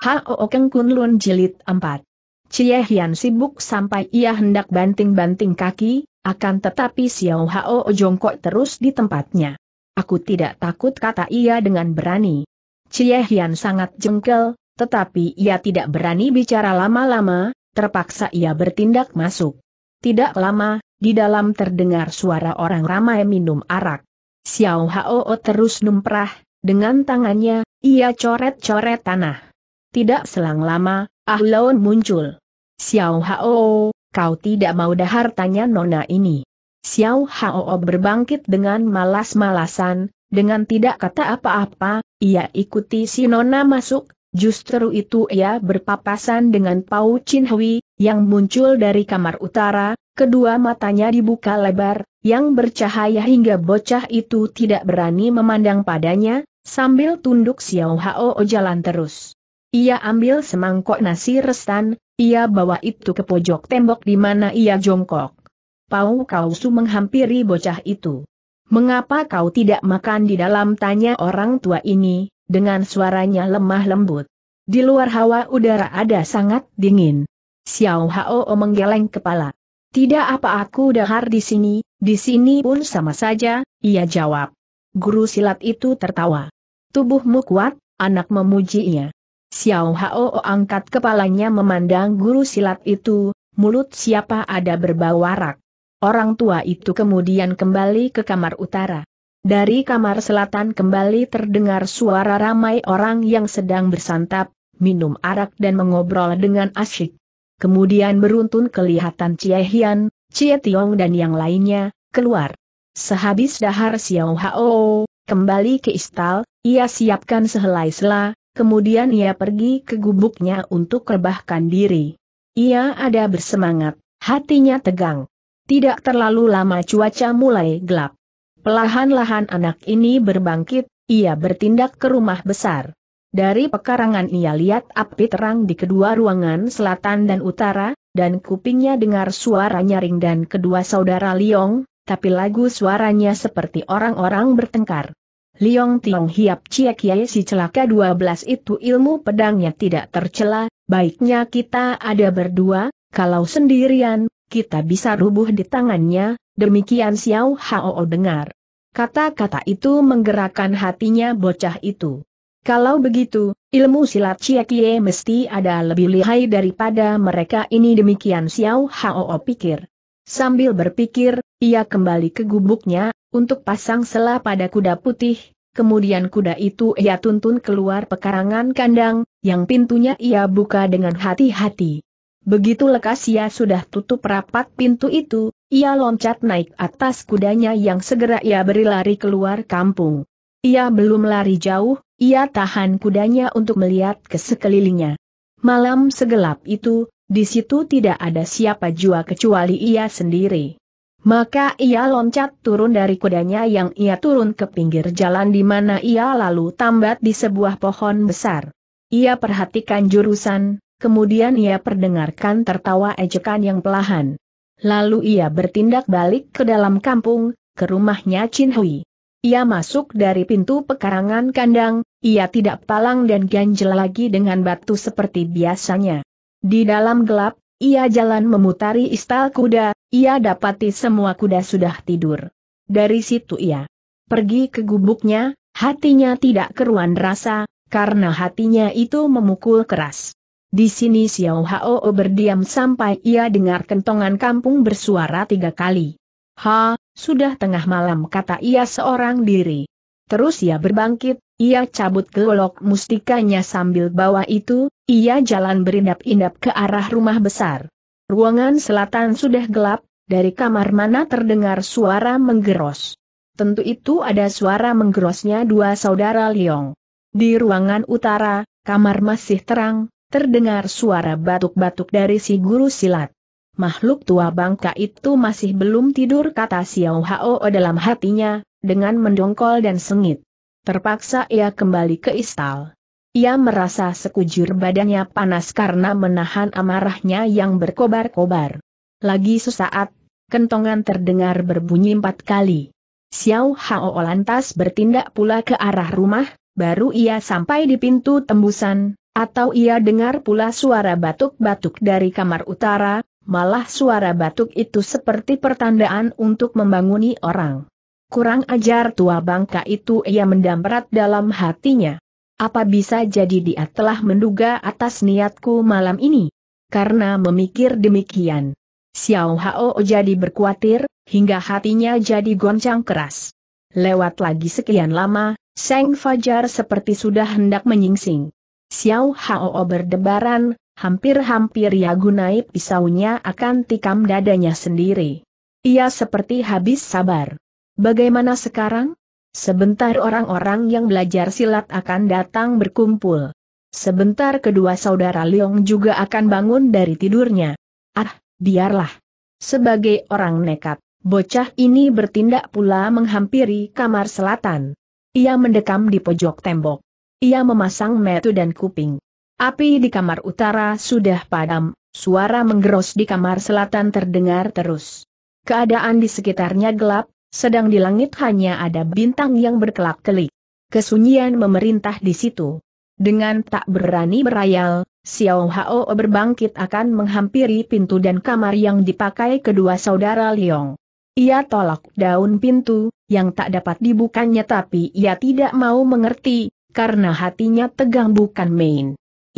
Hao Keng Kun Lun Jilid 4 Cie Hian sibuk sampai ia hendak banting-banting kaki, akan tetapi Xiao Hao jongkok terus di tempatnya. Aku tidak takut kata ia dengan berani. Cie Hian sangat jengkel, tetapi ia tidak berani bicara lama-lama, terpaksa ia bertindak masuk. Tidak lama, di dalam terdengar suara orang ramai minum arak. Xiao Hao terus numprah, dengan tangannya, ia coret-coret tanah. Tidak selang lama, Ah muncul. Xiao Hao, kau tidak mau dahar tanya nona ini. Xiao Hao berbangkit dengan malas-malasan, dengan tidak kata apa-apa, ia ikuti si nona masuk, justru itu ia berpapasan dengan Pau Chin Hui, yang muncul dari kamar utara, kedua matanya dibuka lebar, yang bercahaya hingga bocah itu tidak berani memandang padanya, sambil tunduk Xiao Hao jalan terus. Ia ambil semangkok nasi restan, ia bawa itu ke pojok tembok di mana ia jongkok. Pau Kausu menghampiri bocah itu. Mengapa kau tidak makan di dalam tanya orang tua ini, dengan suaranya lemah lembut. Di luar hawa udara ada sangat dingin. Xiao Hao menggeleng kepala. Tidak apa aku dahar di sini, di sini pun sama saja, ia jawab. Guru silat itu tertawa. Tubuhmu kuat, anak memujinya. Xiao Hao angkat kepalanya memandang guru silat itu, mulut siapa ada berbau arak. Orang tua itu kemudian kembali ke kamar utara. Dari kamar selatan kembali terdengar suara ramai orang yang sedang bersantap, minum arak dan mengobrol dengan asyik. Kemudian beruntun kelihatan Cie Hian, Cie Tiong dan yang lainnya, keluar. Sehabis dahar Xiao Hao, kembali ke istal, ia siapkan sehelai selah, Kemudian ia pergi ke gubuknya untuk rebahkan diri. Ia ada bersemangat, hatinya tegang. Tidak terlalu lama cuaca mulai gelap. Pelahan-lahan anak ini berbangkit, ia bertindak ke rumah besar. Dari pekarangan ia lihat api terang di kedua ruangan selatan dan utara, dan kupingnya dengar suara nyaring dan kedua saudara Liong, tapi lagu suaranya seperti orang-orang bertengkar. Liong Tiong Hiap Ciek Yai si celaka 12 itu ilmu pedangnya tidak tercela, baiknya kita ada berdua, kalau sendirian, kita bisa rubuh di tangannya, demikian Xiao Hao dengar. Kata-kata itu menggerakkan hatinya bocah itu. Kalau begitu, ilmu silat Ciek mesti ada lebih lihai daripada mereka ini demikian Xiao Hao pikir. Sambil berpikir, ia kembali ke gubuknya, untuk pasang sela pada kuda putih, kemudian kuda itu ia tuntun keluar pekarangan kandang, yang pintunya ia buka dengan hati-hati. Begitu lekas ia sudah tutup rapat pintu itu, ia loncat naik atas kudanya yang segera ia beri lari keluar kampung. Ia belum lari jauh, ia tahan kudanya untuk melihat ke sekelilingnya. Malam segelap itu, di situ tidak ada siapa jua kecuali ia sendiri. Maka ia loncat turun dari kudanya yang ia turun ke pinggir jalan di mana ia lalu tambat di sebuah pohon besar. Ia perhatikan jurusan, kemudian ia perdengarkan tertawa ejekan yang pelahan. Lalu ia bertindak balik ke dalam kampung, ke rumahnya Chin Hui. Ia masuk dari pintu pekarangan kandang, ia tidak palang dan ganjel lagi dengan batu seperti biasanya. Di dalam gelap, ia jalan memutari istal kuda, ia dapati semua kuda sudah tidur. Dari situ ia pergi ke gubuknya, hatinya tidak keruan rasa, karena hatinya itu memukul keras. Di sini Xiao Hao berdiam sampai ia dengar kentongan kampung bersuara tiga kali. Ha, sudah tengah malam kata ia seorang diri. Terus ia berbangkit, ia cabut golok mustikanya sambil bawa itu, ia jalan berindap-indap ke arah rumah besar. Ruangan selatan sudah gelap, dari kamar mana terdengar suara menggeros. Tentu itu ada suara menggerosnya dua saudara Liong. Di ruangan utara, kamar masih terang, terdengar suara batuk-batuk dari si guru silat. Makhluk tua bangka itu masih belum tidur kata Xiao Hao dalam hatinya, dengan mendongkol dan sengit. Terpaksa ia kembali ke istal. Ia merasa sekujur badannya panas karena menahan amarahnya yang berkobar-kobar. Lagi sesaat, kentongan terdengar berbunyi empat kali. Xiao Hao lantas bertindak pula ke arah rumah, baru ia sampai di pintu tembusan, atau ia dengar pula suara batuk-batuk dari kamar utara, malah suara batuk itu seperti pertandaan untuk membanguni orang. Kurang ajar tua bangka itu ia mendamprat dalam hatinya. Apa bisa jadi dia telah menduga atas niatku malam ini? Karena memikir demikian. Xiao Hao jadi berkuatir, hingga hatinya jadi goncang keras. Lewat lagi sekian lama, Seng Fajar seperti sudah hendak menyingsing. Xiao Hao berdebaran, hampir-hampir ia gunai pisaunya akan tikam dadanya sendiri. Ia seperti habis sabar. Bagaimana sekarang? Sebentar orang-orang yang belajar silat akan datang berkumpul. Sebentar kedua saudara Leong juga akan bangun dari tidurnya. Ah, biarlah. Sebagai orang nekat, bocah ini bertindak pula menghampiri kamar selatan. Ia mendekam di pojok tembok. Ia memasang metu dan kuping. Api di kamar utara sudah padam, suara menggeros di kamar selatan terdengar terus. Keadaan di sekitarnya gelap, sedang di langit hanya ada bintang yang berkelak-kelik. Kesunyian memerintah di situ. Dengan tak berani berayal, Xiao Hao berbangkit akan menghampiri pintu dan kamar yang dipakai kedua saudara Liong. Ia tolak daun pintu, yang tak dapat dibukanya tapi ia tidak mau mengerti, karena hatinya tegang bukan main.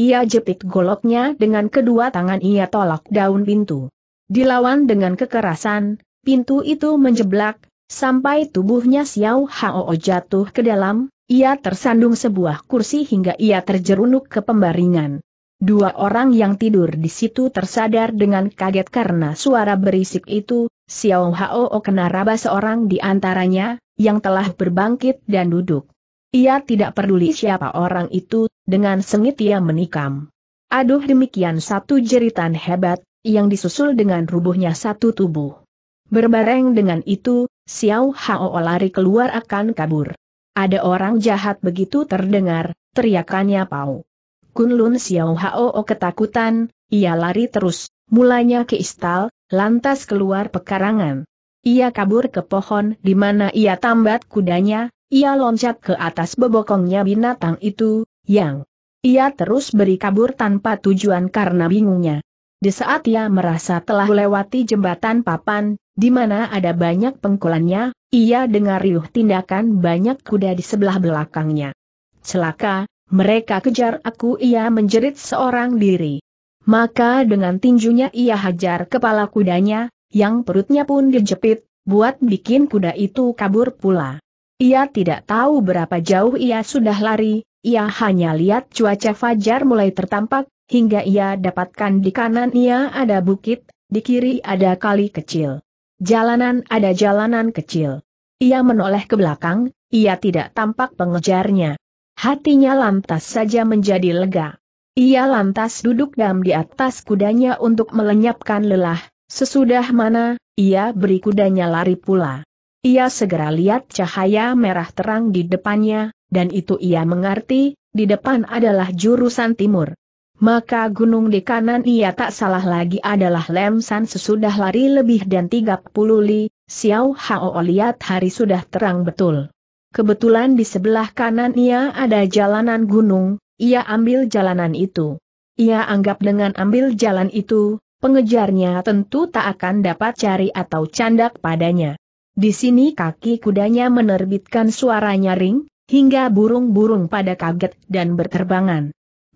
Ia jepit goloknya dengan kedua tangan ia tolak daun pintu. Dilawan dengan kekerasan, pintu itu menjeblak, Sampai tubuhnya Xiao Hao jatuh ke dalam, ia tersandung sebuah kursi hingga ia terjerunuk ke pembaringan. Dua orang yang tidur di situ tersadar dengan kaget karena suara berisik itu, Xiao Hao kena raba seorang di antaranya, yang telah berbangkit dan duduk. Ia tidak peduli siapa orang itu, dengan sengit ia menikam. Aduh demikian satu jeritan hebat, yang disusul dengan rubuhnya satu tubuh. Berbareng dengan itu, Xiao Hao lari keluar akan kabur. Ada orang jahat begitu terdengar, teriakannya Pau. Kunlun Xiao Hao ketakutan, ia lari terus, mulanya ke istal, lantas keluar pekarangan. Ia kabur ke pohon di mana ia tambat kudanya, ia loncat ke atas bebokongnya binatang itu, yang ia terus beri kabur tanpa tujuan karena bingungnya. Di saat ia merasa telah melewati jembatan papan, di mana ada banyak pengkulannya, ia dengar riuh tindakan banyak kuda di sebelah belakangnya. Celaka, mereka kejar aku ia menjerit seorang diri. Maka dengan tinjunya ia hajar kepala kudanya, yang perutnya pun dijepit, buat bikin kuda itu kabur pula. Ia tidak tahu berapa jauh ia sudah lari, ia hanya lihat cuaca fajar mulai tertampak, hingga ia dapatkan di kanan ia ada bukit, di kiri ada kali kecil. Jalanan ada jalanan kecil. Ia menoleh ke belakang, ia tidak tampak pengejarnya. Hatinya lantas saja menjadi lega. Ia lantas duduk dam di atas kudanya untuk melenyapkan lelah, sesudah mana, ia beri kudanya lari pula. Ia segera lihat cahaya merah terang di depannya, dan itu ia mengerti, di depan adalah jurusan timur maka gunung di kanan ia tak salah lagi adalah Lemsan sesudah lari lebih dan 30 li, Xiao Hao lihat hari sudah terang betul. Kebetulan di sebelah kanan ia ada jalanan gunung, ia ambil jalanan itu. Ia anggap dengan ambil jalan itu, pengejarnya tentu tak akan dapat cari atau candak padanya. Di sini kaki kudanya menerbitkan suara nyaring, hingga burung-burung pada kaget dan berterbangan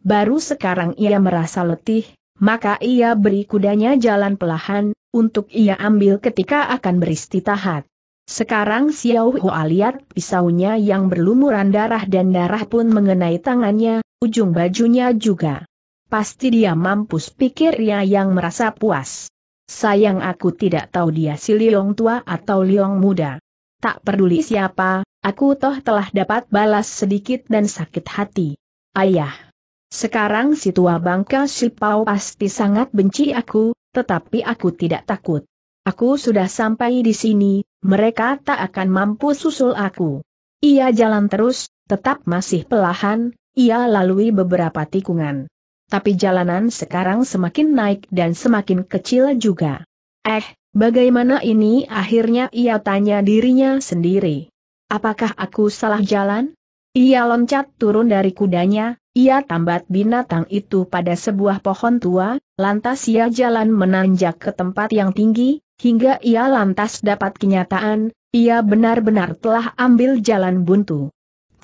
baru sekarang ia merasa letih, maka ia beri kudanya jalan pelahan, untuk ia ambil ketika akan beristirahat. Sekarang Xiao Hua lihat pisaunya yang berlumuran darah dan darah pun mengenai tangannya, ujung bajunya juga. Pasti dia mampus pikirnya yang merasa puas. Sayang aku tidak tahu dia si Liong tua atau Liong muda. Tak peduli siapa, aku toh telah dapat balas sedikit dan sakit hati. Ayah, sekarang si tua bangka Shipau pasti sangat benci aku, tetapi aku tidak takut. Aku sudah sampai di sini, mereka tak akan mampu susul aku. Ia jalan terus, tetap masih pelahan, ia lalui beberapa tikungan. Tapi jalanan sekarang semakin naik dan semakin kecil juga. Eh, bagaimana ini akhirnya ia tanya dirinya sendiri. Apakah aku salah jalan? Ia loncat turun dari kudanya, ia tambat binatang itu pada sebuah pohon tua, lantas ia jalan menanjak ke tempat yang tinggi, hingga ia lantas dapat kenyataan, ia benar-benar telah ambil jalan buntu.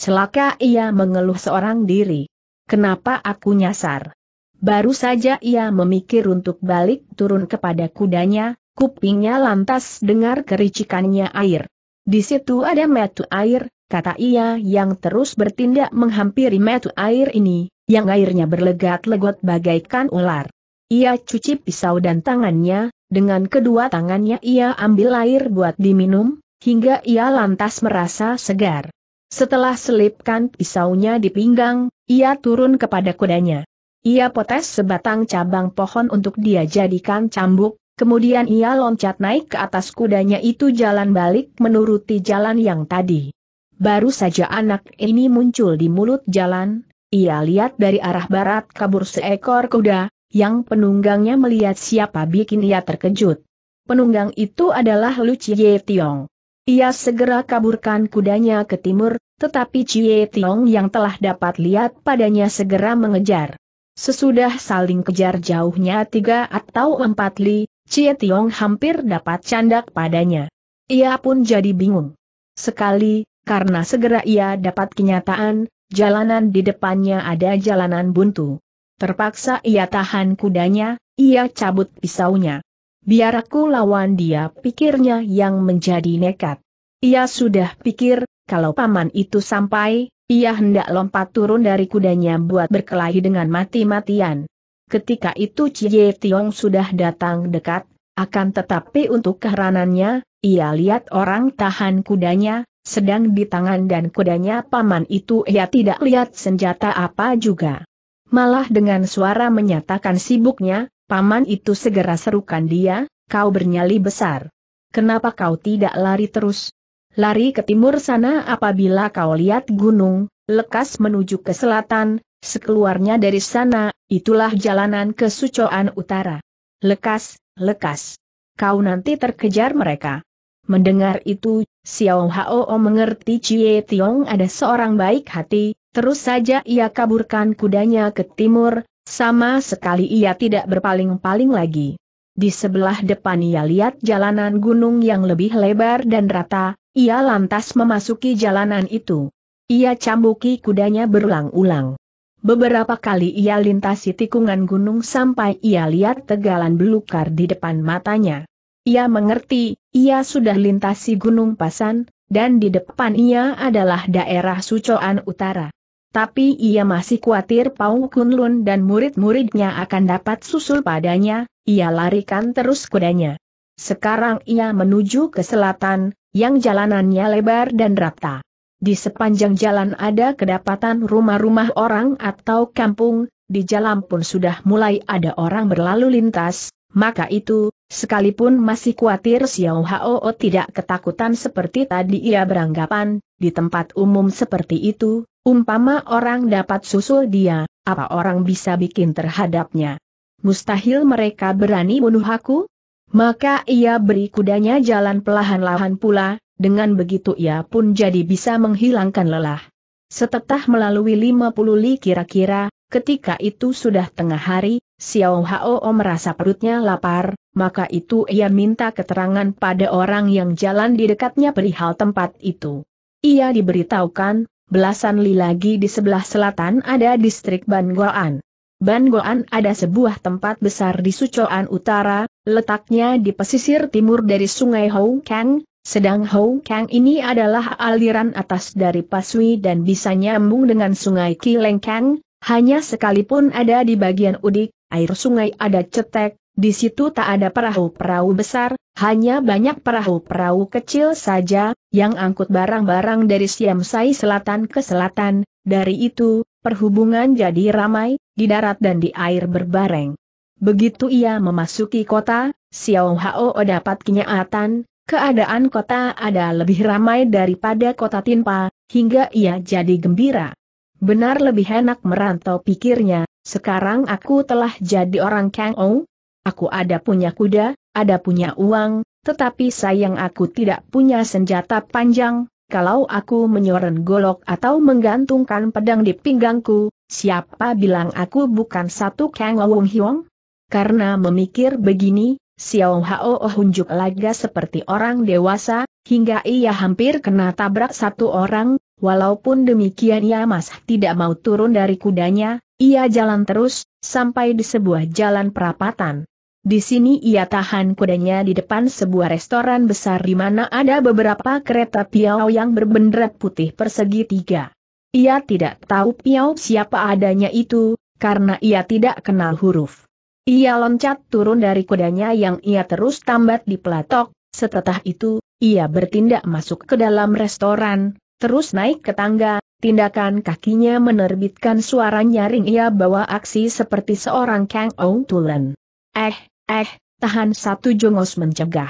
Celaka ia mengeluh seorang diri. Kenapa aku nyasar? Baru saja ia memikir untuk balik turun kepada kudanya, kupingnya lantas dengar kericikannya air. Di situ ada metu air, kata ia yang terus bertindak menghampiri metu air ini, yang airnya berlegat-legot bagaikan ular. Ia cuci pisau dan tangannya, dengan kedua tangannya ia ambil air buat diminum, hingga ia lantas merasa segar. Setelah selipkan pisaunya di pinggang, ia turun kepada kudanya. Ia potes sebatang cabang pohon untuk dia jadikan cambuk, kemudian ia loncat naik ke atas kudanya itu jalan balik menuruti jalan yang tadi. Baru saja anak ini muncul di mulut jalan, ia lihat dari arah barat kabur seekor kuda, yang penunggangnya melihat siapa bikin ia terkejut. Penunggang itu adalah Lu Chie Tiong. Ia segera kaburkan kudanya ke timur, tetapi Chie Tiong yang telah dapat lihat padanya segera mengejar. Sesudah saling kejar jauhnya tiga atau empat li, Chie Tiong hampir dapat candak padanya. Ia pun jadi bingung. Sekali, karena segera ia dapat kenyataan, jalanan di depannya ada jalanan buntu. Terpaksa ia tahan kudanya, ia cabut pisaunya. Biar aku lawan dia pikirnya yang menjadi nekat. Ia sudah pikir, kalau paman itu sampai, ia hendak lompat turun dari kudanya buat berkelahi dengan mati-matian. Ketika itu Cie Tiong sudah datang dekat, akan tetapi untuk keheranannya, ia lihat orang tahan kudanya, sedang di tangan dan kudanya paman itu ia tidak lihat senjata apa juga. Malah dengan suara menyatakan sibuknya, paman itu segera serukan dia, kau bernyali besar. Kenapa kau tidak lari terus? Lari ke timur sana apabila kau lihat gunung, lekas menuju ke selatan, sekeluarnya dari sana, itulah jalanan ke Sucoan Utara. Lekas, lekas. Kau nanti terkejar mereka. Mendengar itu, Xiao Hao mengerti Cie Tiong ada seorang baik hati, terus saja ia kaburkan kudanya ke timur, sama sekali ia tidak berpaling-paling lagi. Di sebelah depan ia lihat jalanan gunung yang lebih lebar dan rata, ia lantas memasuki jalanan itu. Ia cambuki kudanya berulang-ulang. Beberapa kali ia lintasi tikungan gunung sampai ia lihat tegalan belukar di depan matanya. Ia mengerti, ia sudah lintasi Gunung Pasan, dan di depan ia adalah daerah Sucoan Utara. Tapi ia masih khawatir Pau Kunlun dan murid-muridnya akan dapat susul padanya, ia larikan terus kudanya. Sekarang ia menuju ke selatan, yang jalanannya lebar dan rata. Di sepanjang jalan ada kedapatan rumah-rumah orang atau kampung, di jalan pun sudah mulai ada orang berlalu lintas, maka itu, Sekalipun masih khawatir Xiao Hao tidak ketakutan seperti tadi ia beranggapan, di tempat umum seperti itu, umpama orang dapat susul dia, apa orang bisa bikin terhadapnya? Mustahil mereka berani bunuh aku? Maka ia beri kudanya jalan pelahan-lahan pula, dengan begitu ia pun jadi bisa menghilangkan lelah. Setelah melalui 50 li kira-kira, ketika itu sudah tengah hari, Xiao Hao merasa perutnya lapar, maka itu ia minta keterangan pada orang yang jalan di dekatnya perihal tempat itu. Ia diberitahukan, belasan li lagi di sebelah selatan ada distrik Ban Goan. Ban Goan ada sebuah tempat besar di Sucoan Utara, letaknya di pesisir timur dari sungai Houkang, Kang, sedang Houkang Kang ini adalah aliran atas dari Paswi dan bisa nyambung dengan sungai Kilengkang, hanya sekalipun ada di bagian udik, air sungai ada cetek, di situ tak ada perahu-perahu besar, hanya banyak perahu-perahu kecil saja, yang angkut barang-barang dari Siamsai selatan ke selatan, dari itu, perhubungan jadi ramai, di darat dan di air berbareng. Begitu ia memasuki kota, Xiao Hao dapat kenyataan, keadaan kota ada lebih ramai daripada kota Tinpa, hingga ia jadi gembira. Benar lebih enak merantau pikirnya, sekarang aku telah jadi orang Kang Ong, Aku ada punya kuda, ada punya uang, tetapi sayang aku tidak punya senjata panjang, kalau aku menyoren golok atau menggantungkan pedang di pinggangku, siapa bilang aku bukan satu Kang Wong Hyong? Karena memikir begini, Xiao Hao hunjuk laga seperti orang dewasa, hingga ia hampir kena tabrak satu orang, walaupun demikian ia masih tidak mau turun dari kudanya, ia jalan terus, sampai di sebuah jalan perapatan. Di sini ia tahan kudanya di depan sebuah restoran besar di mana ada beberapa kereta piau yang berbendera putih persegi tiga. Ia tidak tahu piau siapa adanya itu, karena ia tidak kenal huruf. Ia loncat turun dari kudanya yang ia terus tambat di pelatok, Setelah itu, ia bertindak masuk ke dalam restoran, terus naik ke tangga, tindakan kakinya menerbitkan suara nyaring ia bawa aksi seperti seorang Kang Ong tulen. Eh, Eh, tahan satu jongos mencegah.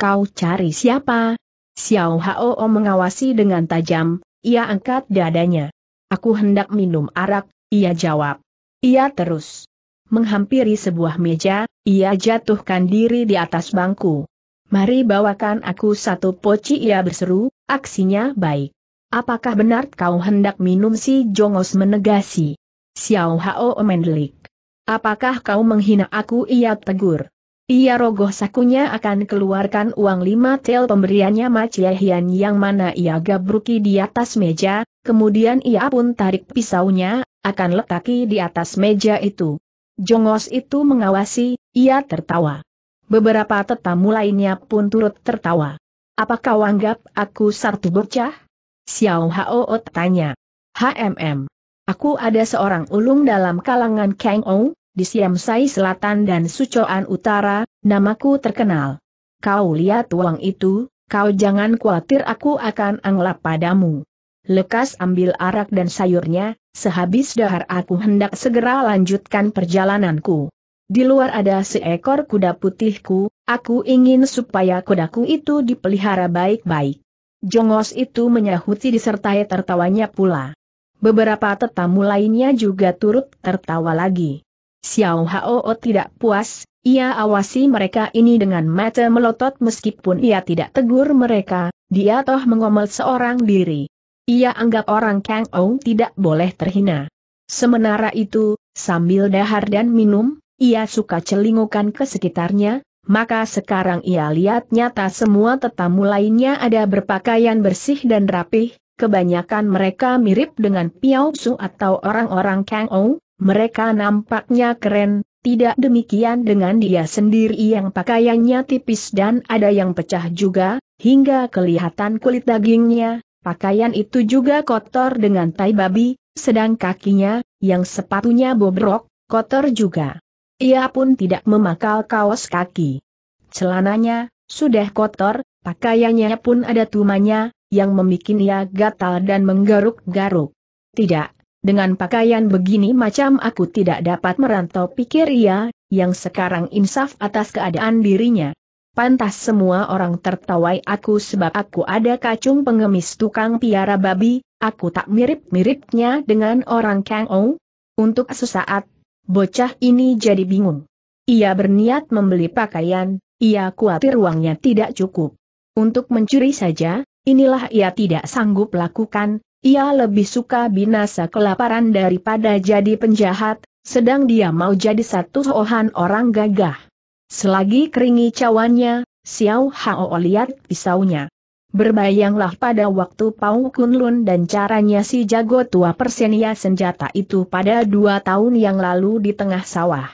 Kau cari siapa? Xiao Hao mengawasi dengan tajam, ia angkat dadanya. Aku hendak minum arak, ia jawab. Ia terus menghampiri sebuah meja, ia jatuhkan diri di atas bangku. Mari bawakan aku satu poci ia berseru, aksinya baik. Apakah benar kau hendak minum si Jongos menegasi? Xiao Hao mendelik. Apakah kau menghina aku? Ia tegur. Ia rogoh sakunya akan keluarkan uang lima tel pemberiannya Maciehian yang mana ia gabruki di atas meja, kemudian ia pun tarik pisaunya, akan letaki di atas meja itu. Jongos itu mengawasi, ia tertawa. Beberapa tetamu lainnya pun turut tertawa. Apakah kau anggap aku sartu bocah? Xiao Hao tanya. HMM. Aku ada seorang ulung dalam kalangan Kang Ong, di Siamsai Selatan dan Sucoan Utara, namaku terkenal. Kau lihat uang itu, kau jangan khawatir aku akan anggap padamu. Lekas ambil arak dan sayurnya, sehabis dahar aku hendak segera lanjutkan perjalananku. Di luar ada seekor kuda putihku, aku ingin supaya kudaku itu dipelihara baik-baik. Jongos itu menyahuti disertai tertawanya pula. Beberapa tetamu lainnya juga turut tertawa lagi. Xiao Hao oh, tidak puas, ia awasi mereka ini dengan mata melotot meskipun ia tidak tegur mereka, dia toh mengomel seorang diri. Ia anggap orang Kang Ong tidak boleh terhina. Sementara itu, sambil dahar dan minum, ia suka celingukan ke sekitarnya, maka sekarang ia lihat nyata semua tetamu lainnya ada berpakaian bersih dan rapih, kebanyakan mereka mirip dengan Piao Su atau orang-orang Kang Ong, mereka nampaknya keren, tidak demikian dengan dia sendiri yang pakaiannya tipis dan ada yang pecah juga, hingga kelihatan kulit dagingnya, pakaian itu juga kotor dengan tai babi, sedang kakinya, yang sepatunya bobrok, kotor juga. Ia pun tidak memakal kaos kaki. Celananya, sudah kotor, pakaiannya pun ada tumanya, yang membuat ia gatal dan menggaruk-garuk. Tidak, dengan pakaian begini macam aku tidak dapat merantau pikir ia, yang sekarang insaf atas keadaan dirinya. Pantas semua orang tertawai aku sebab aku ada kacung pengemis tukang piara babi, aku tak mirip-miripnya dengan orang Kang Untuk sesaat, bocah ini jadi bingung. Ia berniat membeli pakaian, ia khawatir uangnya tidak cukup. Untuk mencuri saja, inilah ia tidak sanggup lakukan, ia lebih suka binasa kelaparan daripada jadi penjahat, sedang dia mau jadi satu sohan orang gagah. Selagi keringi cawannya, Xiao Hao lihat pisaunya. Berbayanglah pada waktu Pau Kunlun dan caranya si jago tua Persenia senjata itu pada dua tahun yang lalu di tengah sawah.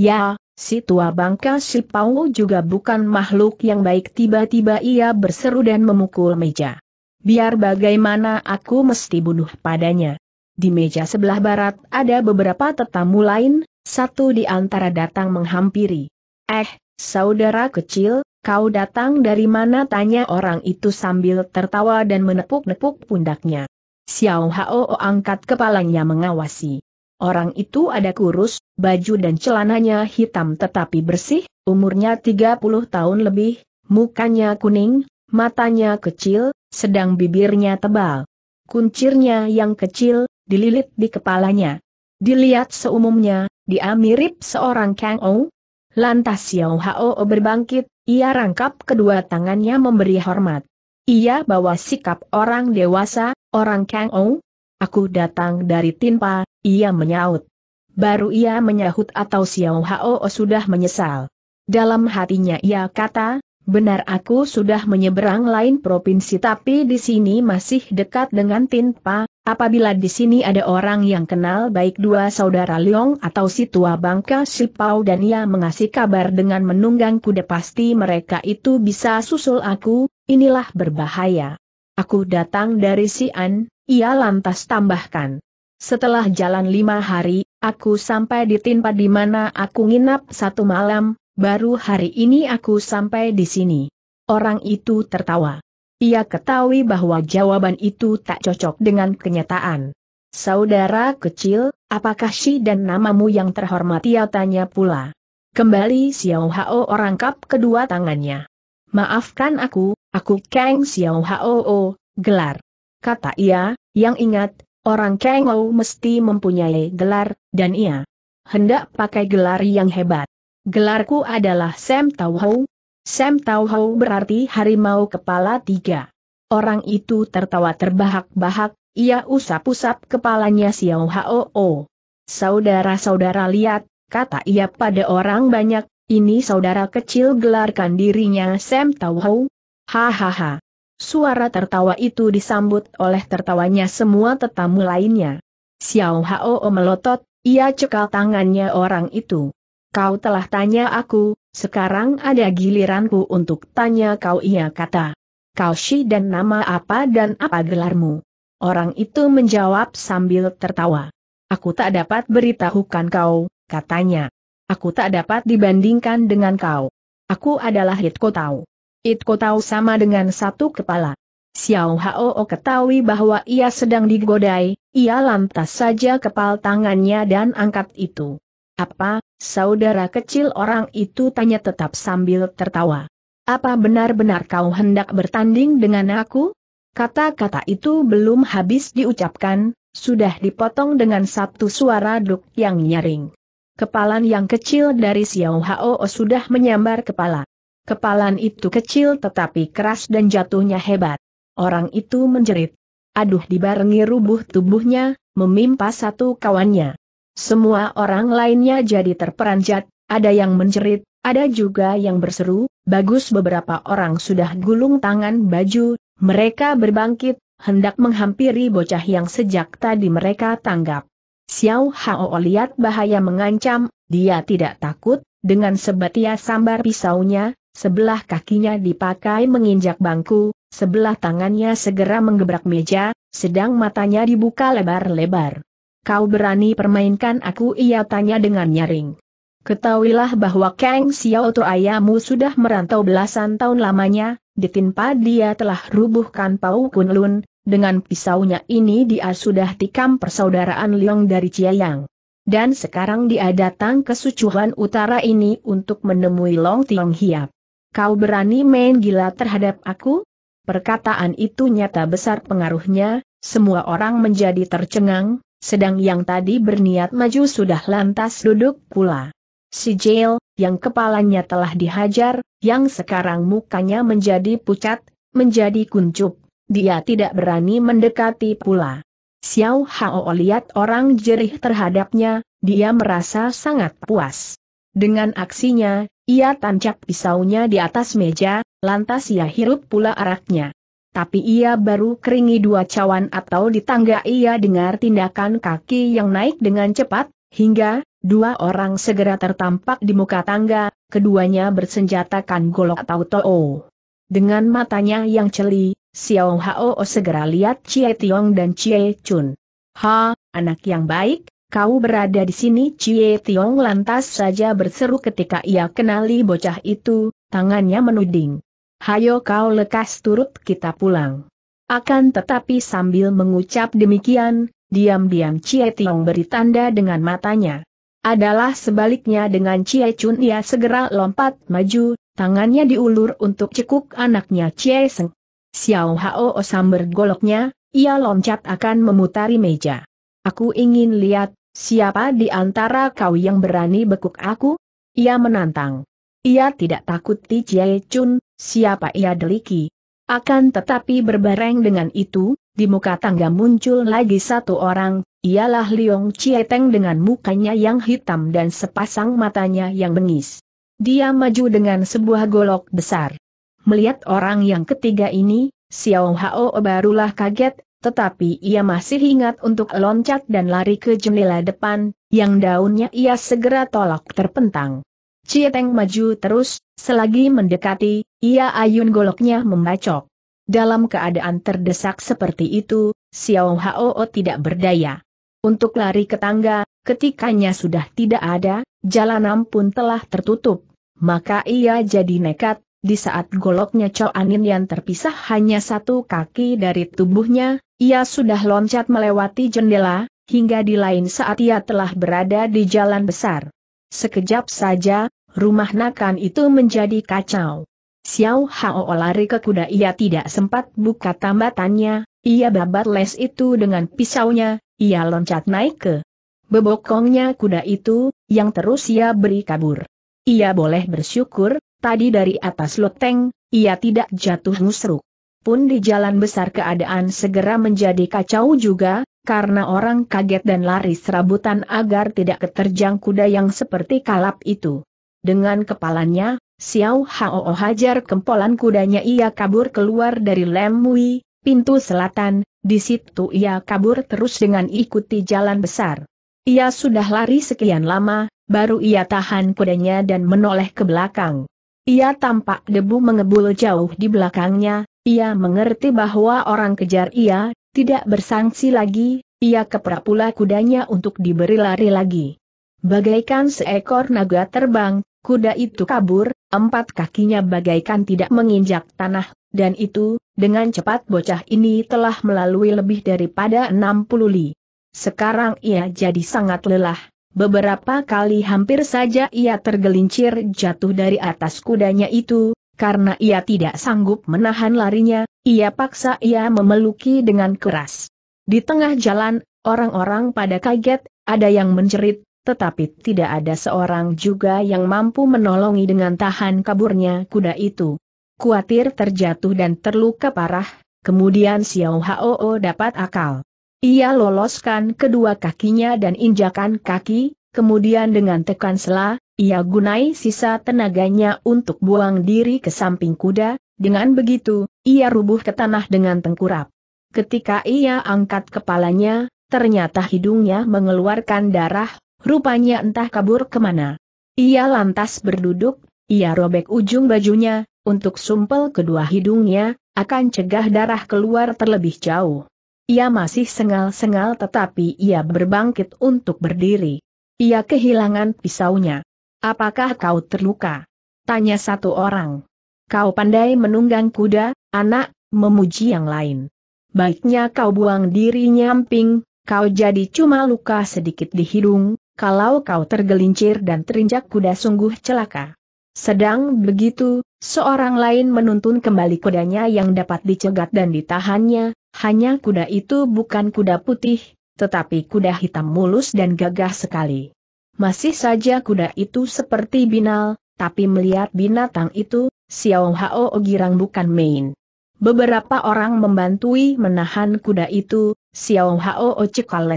Ya, si tua bangka si Pau juga bukan makhluk yang baik tiba-tiba ia berseru dan memukul meja biar bagaimana aku mesti bunuh padanya. Di meja sebelah barat ada beberapa tetamu lain, satu di antara datang menghampiri. Eh, saudara kecil, kau datang dari mana tanya orang itu sambil tertawa dan menepuk-nepuk pundaknya. Xiao Hao angkat kepalanya mengawasi. Orang itu ada kurus, baju dan celananya hitam tetapi bersih, umurnya 30 tahun lebih, mukanya kuning, matanya kecil, sedang bibirnya tebal. Kuncirnya yang kecil, dililit di kepalanya. Dilihat seumumnya, dia mirip seorang Kang Ou. Lantas Xiao Hao berbangkit, ia rangkap kedua tangannya memberi hormat. Ia bawa sikap orang dewasa, orang Kang Ou. Aku datang dari Tinpa, ia menyaut. Baru ia menyahut atau Xiao Hao sudah menyesal. Dalam hatinya ia kata, Benar aku sudah menyeberang lain provinsi tapi di sini masih dekat dengan Tinpa, apabila di sini ada orang yang kenal baik dua saudara Leong atau si tua bangka Sipau dan ia mengasih kabar dengan menunggang kuda pasti mereka itu bisa susul aku, inilah berbahaya. Aku datang dari Sian, ia lantas tambahkan. Setelah jalan lima hari, aku sampai di Tinpa di mana aku nginap satu malam, Baru hari ini aku sampai di sini. Orang itu tertawa. Ia ketahui bahwa jawaban itu tak cocok dengan kenyataan. Saudara kecil, apakah si dan namamu yang terhormat? Ia tanya pula. Kembali Xiao Hao orangkap kedua tangannya. Maafkan aku, aku Kang Xiao Hao, gelar. Kata ia, yang ingat, orang Kang Ou mesti mempunyai gelar, dan ia hendak pakai gelar yang hebat. Gelarku adalah Sam Tau Hou. Sam Tau Hou berarti harimau kepala tiga. Orang itu tertawa terbahak-bahak, ia usap-usap kepalanya Xiao Hao. -o. Saudara-saudara lihat, kata ia pada orang banyak, ini saudara kecil gelarkan dirinya Sam Tau Hou. Hahaha. Suara tertawa itu disambut oleh tertawanya semua tetamu lainnya. Xiao Hao melotot, ia cekal tangannya orang itu. Kau telah tanya aku, sekarang ada giliranku untuk tanya kau ia kata. Kau si dan nama apa dan apa gelarmu? Orang itu menjawab sambil tertawa. Aku tak dapat beritahukan kau, katanya. Aku tak dapat dibandingkan dengan kau. Aku adalah Hitko Hitkotau Hitko sama dengan satu kepala. Xiao Hao ketahui bahwa ia sedang digodai, ia lantas saja kepal tangannya dan angkat itu. Apa, Saudara kecil orang itu tanya tetap sambil tertawa. Apa benar-benar kau hendak bertanding dengan aku? Kata-kata itu belum habis diucapkan, sudah dipotong dengan satu suara duk yang nyaring. Kepalan yang kecil dari Xiao Hao sudah menyambar kepala. Kepalan itu kecil tetapi keras dan jatuhnya hebat. Orang itu menjerit. Aduh dibarengi rubuh tubuhnya, memimpa satu kawannya. Semua orang lainnya jadi terperanjat, ada yang menjerit, ada juga yang berseru, bagus beberapa orang sudah gulung tangan baju, mereka berbangkit, hendak menghampiri bocah yang sejak tadi mereka tanggap. Xiao Hao lihat bahaya mengancam, dia tidak takut, dengan sebatia sambar pisaunya, sebelah kakinya dipakai menginjak bangku, sebelah tangannya segera menggebrak meja, sedang matanya dibuka lebar-lebar. Kau berani permainkan aku ia tanya dengan nyaring. Ketahuilah bahwa Kang Xiao atau ayamu sudah merantau belasan tahun lamanya, ditimpa dia telah rubuhkan Pau Kunlun, dengan pisaunya ini dia sudah tikam persaudaraan Liong dari Chiayang. Dan sekarang dia datang ke Sucuhan Utara ini untuk menemui Long Tiong Hiap. Kau berani main gila terhadap aku? Perkataan itu nyata besar pengaruhnya, semua orang menjadi tercengang, sedang yang tadi berniat maju sudah lantas duduk pula. Si Jail, yang kepalanya telah dihajar, yang sekarang mukanya menjadi pucat, menjadi kuncup, dia tidak berani mendekati pula. Xiao Hao lihat orang jerih terhadapnya, dia merasa sangat puas. Dengan aksinya, ia tancap pisaunya di atas meja, lantas ia hirup pula araknya tapi ia baru keringi dua cawan atau di tangga ia dengar tindakan kaki yang naik dengan cepat, hingga, dua orang segera tertampak di muka tangga, keduanya bersenjatakan golok atau to'o. Dengan matanya yang celi, Xiao Hao segera lihat Chie Tiong dan Chie Chun. Ha, anak yang baik, kau berada di sini Chie Tiong lantas saja berseru ketika ia kenali bocah itu, tangannya menuding hayo kau lekas turut kita pulang. Akan tetapi sambil mengucap demikian, diam-diam Cie Tiong beri tanda dengan matanya. Adalah sebaliknya dengan Cie Chun ia segera lompat maju, tangannya diulur untuk cekuk anaknya Cie Seng. Xiao Hao samber goloknya, ia loncat akan memutari meja. Aku ingin lihat, siapa di antara kau yang berani bekuk aku? Ia menantang. Ia tidak takut Ti Chun, siapa ia deliki. Akan tetapi berbareng dengan itu, di muka tangga muncul lagi satu orang, ialah Liong Chieteng dengan mukanya yang hitam dan sepasang matanya yang bengis. Dia maju dengan sebuah golok besar. Melihat orang yang ketiga ini, Xiao Hao barulah kaget, tetapi ia masih ingat untuk loncat dan lari ke jendela depan, yang daunnya ia segera tolak terpentang. Cieteng maju terus, selagi mendekati, ia ayun goloknya membacok. Dalam keadaan terdesak seperti itu, Xiao Hao tidak berdaya. Untuk lari ke tangga, ketikanya sudah tidak ada, jalanan pun telah tertutup. Maka ia jadi nekat, di saat goloknya Anin yang terpisah hanya satu kaki dari tubuhnya, ia sudah loncat melewati jendela, hingga di lain saat ia telah berada di jalan besar. Sekejap saja, rumah nakan itu menjadi kacau. Xiao Hao lari ke kuda ia tidak sempat buka tambatannya, ia babat les itu dengan pisaunya, ia loncat naik ke bebokongnya kuda itu, yang terus ia beri kabur. Ia boleh bersyukur, tadi dari atas loteng, ia tidak jatuh musruk. Pun di jalan besar keadaan segera menjadi kacau juga, karena orang kaget dan lari serabutan agar tidak keterjang kuda yang seperti kalap itu. Dengan kepalanya, Xiao Hao hajar kempolan kudanya ia kabur keluar dari Lemui, pintu selatan, di situ ia kabur terus dengan ikuti jalan besar. Ia sudah lari sekian lama, baru ia tahan kudanya dan menoleh ke belakang. Ia tampak debu mengebul jauh di belakangnya, ia mengerti bahwa orang kejar ia, tidak bersangsi lagi, ia keprak pula kudanya untuk diberi lari lagi. Bagaikan seekor naga terbang, kuda itu kabur, empat kakinya bagaikan tidak menginjak tanah, dan itu, dengan cepat bocah ini telah melalui lebih daripada 60 li. Sekarang ia jadi sangat lelah, beberapa kali hampir saja ia tergelincir jatuh dari atas kudanya itu, karena ia tidak sanggup menahan larinya, ia paksa ia memeluki dengan keras. Di tengah jalan, orang-orang pada kaget, ada yang menjerit, tetapi tidak ada seorang juga yang mampu menolongi dengan tahan kaburnya kuda itu. Kuatir terjatuh dan terluka parah, kemudian Xiao Hao dapat akal. Ia loloskan kedua kakinya dan injakan kaki, kemudian dengan tekan sela, ia gunai sisa tenaganya untuk buang diri ke samping kuda, dengan begitu, ia rubuh ke tanah dengan tengkurap. Ketika ia angkat kepalanya, Ternyata hidungnya mengeluarkan darah, Rupanya entah kabur kemana. Ia lantas berduduk, ia robek ujung bajunya, untuk sumpel kedua hidungnya, akan cegah darah keluar terlebih jauh. Ia masih sengal-sengal tetapi ia berbangkit untuk berdiri. Ia kehilangan pisaunya. Apakah kau terluka? Tanya satu orang. Kau pandai menunggang kuda, anak, memuji yang lain. Baiknya kau buang diri nyamping, kau jadi cuma luka sedikit di hidung, kalau kau tergelincir dan terinjak kuda sungguh celaka. Sedang begitu, seorang lain menuntun kembali kudanya yang dapat dicegat dan ditahannya, hanya kuda itu bukan kuda putih, tetapi kuda hitam mulus dan gagah sekali. Masih saja kuda itu seperti binal, tapi melihat binatang itu, Xiao Hao Girang bukan main. Beberapa orang membantui menahan kuda itu, Xiao Hao cekal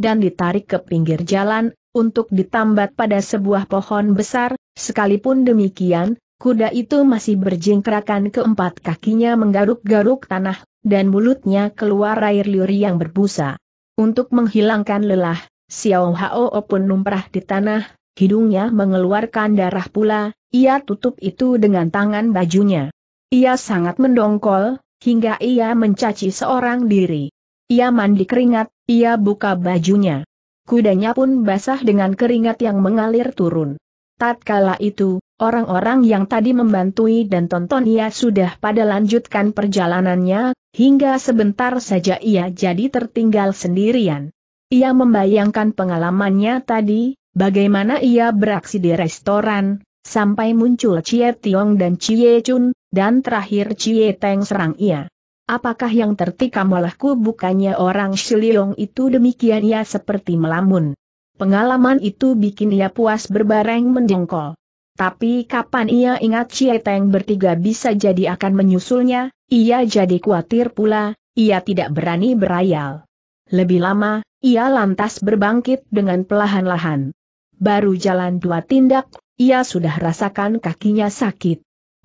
dan ditarik ke pinggir jalan, untuk ditambat pada sebuah pohon besar, sekalipun demikian, kuda itu masih berjingkrakan keempat kakinya menggaruk-garuk tanah, dan mulutnya keluar air liur yang berbusa. Untuk menghilangkan lelah, Xiao Hao pun numprah di tanah, hidungnya mengeluarkan darah pula, ia tutup itu dengan tangan bajunya. Ia sangat mendongkol, hingga ia mencaci seorang diri. Ia mandi keringat, ia buka bajunya. Kudanya pun basah dengan keringat yang mengalir turun. Tatkala itu, orang-orang yang tadi membantui dan tonton ia sudah pada lanjutkan perjalanannya, hingga sebentar saja ia jadi tertinggal sendirian. Ia membayangkan pengalamannya tadi, bagaimana ia beraksi di restoran, sampai muncul Cie Tiong dan Cie Chun, dan terakhir Cie Teng serang ia. Apakah yang tertikam olehku bukannya orang Shiliong itu demikian ya seperti melamun. Pengalaman itu bikin ia puas berbareng mendengkol. Tapi kapan ia ingat Cieteng bertiga bisa jadi akan menyusulnya, ia jadi khawatir pula, ia tidak berani berayal. Lebih lama, ia lantas berbangkit dengan pelahan-lahan. Baru jalan dua tindak, ia sudah rasakan kakinya sakit.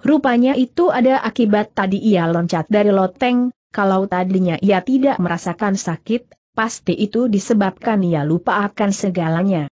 Rupanya itu ada akibat tadi ia loncat dari loteng, kalau tadinya ia tidak merasakan sakit, pasti itu disebabkan ia lupa akan segalanya.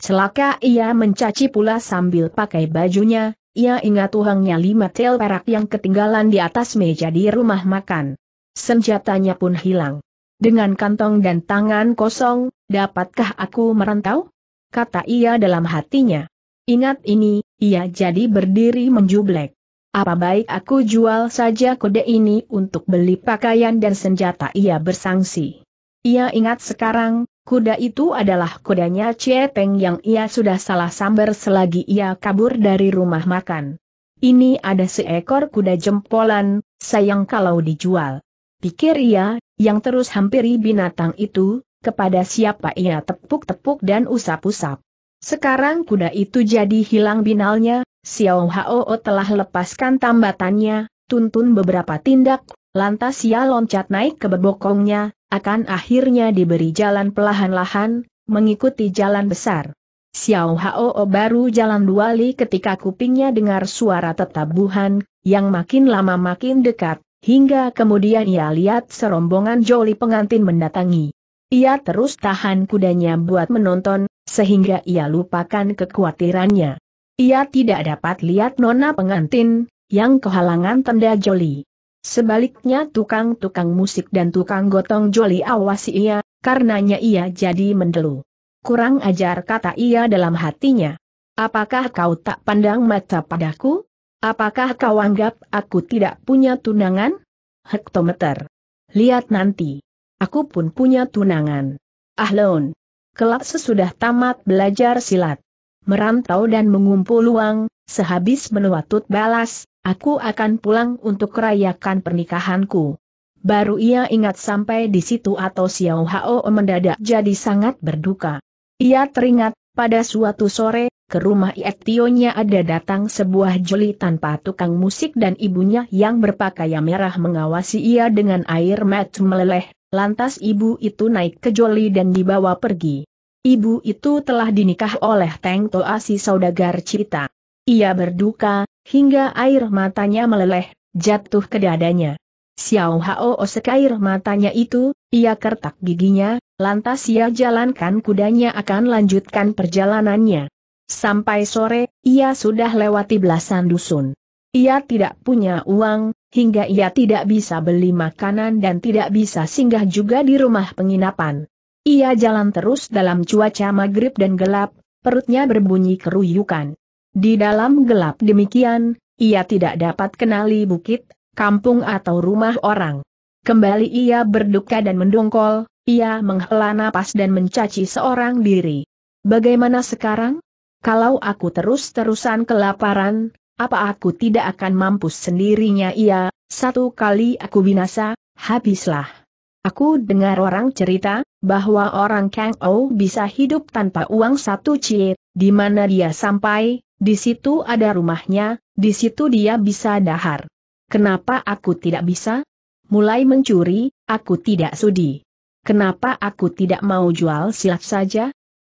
Celaka ia mencaci pula sambil pakai bajunya, ia ingat tuhangnya lima tel perak yang ketinggalan di atas meja di rumah makan. Senjatanya pun hilang. Dengan kantong dan tangan kosong, dapatkah aku merantau? Kata ia dalam hatinya. Ingat ini, ia jadi berdiri menjublek. Apa baik aku jual saja kuda ini untuk beli pakaian dan senjata ia bersangsi. Ia ingat sekarang, kuda itu adalah kudanya Cieteng yang ia sudah salah sambar selagi ia kabur dari rumah makan. Ini ada seekor kuda jempolan, sayang kalau dijual. Pikir ia, yang terus hampiri binatang itu, kepada siapa ia tepuk-tepuk dan usap-usap. Sekarang kuda itu jadi hilang binalnya, Xiao Hao telah lepaskan tambatannya, tuntun beberapa tindak, lantas ia loncat naik ke bebokongnya, akan akhirnya diberi jalan pelahan-lahan, mengikuti jalan besar. Xiao Hao baru jalan dua li ketika kupingnya dengar suara tetabuhan, yang makin lama makin dekat, hingga kemudian ia lihat serombongan joli pengantin mendatangi. Ia terus tahan kudanya buat menonton, sehingga ia lupakan kekhawatirannya. Ia tidak dapat lihat nona pengantin, yang kehalangan tenda joli. Sebaliknya tukang-tukang musik dan tukang gotong joli awasi ia, karenanya ia jadi mendelu. Kurang ajar kata ia dalam hatinya. Apakah kau tak pandang mata padaku? Apakah kau anggap aku tidak punya tunangan? Hektometer. Lihat nanti. Aku pun punya tunangan. Ahlon. Kelak sesudah tamat belajar silat merantau dan mengumpul uang, sehabis menuatut balas, aku akan pulang untuk rayakan pernikahanku. Baru ia ingat sampai di situ atau Xiao Hao mendadak jadi sangat berduka. Ia teringat, pada suatu sore, ke rumah Iet ada datang sebuah joli tanpa tukang musik dan ibunya yang berpakaian merah mengawasi ia dengan air mata meleleh, lantas ibu itu naik ke joli dan dibawa pergi. Ibu itu telah dinikah oleh Teng Toa si saudagar Cita. Ia berduka, hingga air matanya meleleh, jatuh ke dadanya. Xiao Hao air matanya itu, ia kertak giginya, lantas ia jalankan kudanya akan lanjutkan perjalanannya. Sampai sore, ia sudah lewati belasan dusun. Ia tidak punya uang, hingga ia tidak bisa beli makanan dan tidak bisa singgah juga di rumah penginapan. Ia jalan terus dalam cuaca maghrib dan gelap, perutnya berbunyi keruyukan. Di dalam gelap demikian, ia tidak dapat kenali bukit, kampung atau rumah orang. Kembali ia berduka dan mendongkol, ia menghela napas dan mencaci seorang diri. Bagaimana sekarang? Kalau aku terus-terusan kelaparan, apa aku tidak akan mampu sendirinya ia, satu kali aku binasa, habislah. Aku dengar orang cerita, bahwa orang Kang Ou bisa hidup tanpa uang satu cie, di mana dia sampai, di situ ada rumahnya, di situ dia bisa dahar. Kenapa aku tidak bisa? Mulai mencuri, aku tidak sudi. Kenapa aku tidak mau jual silat saja?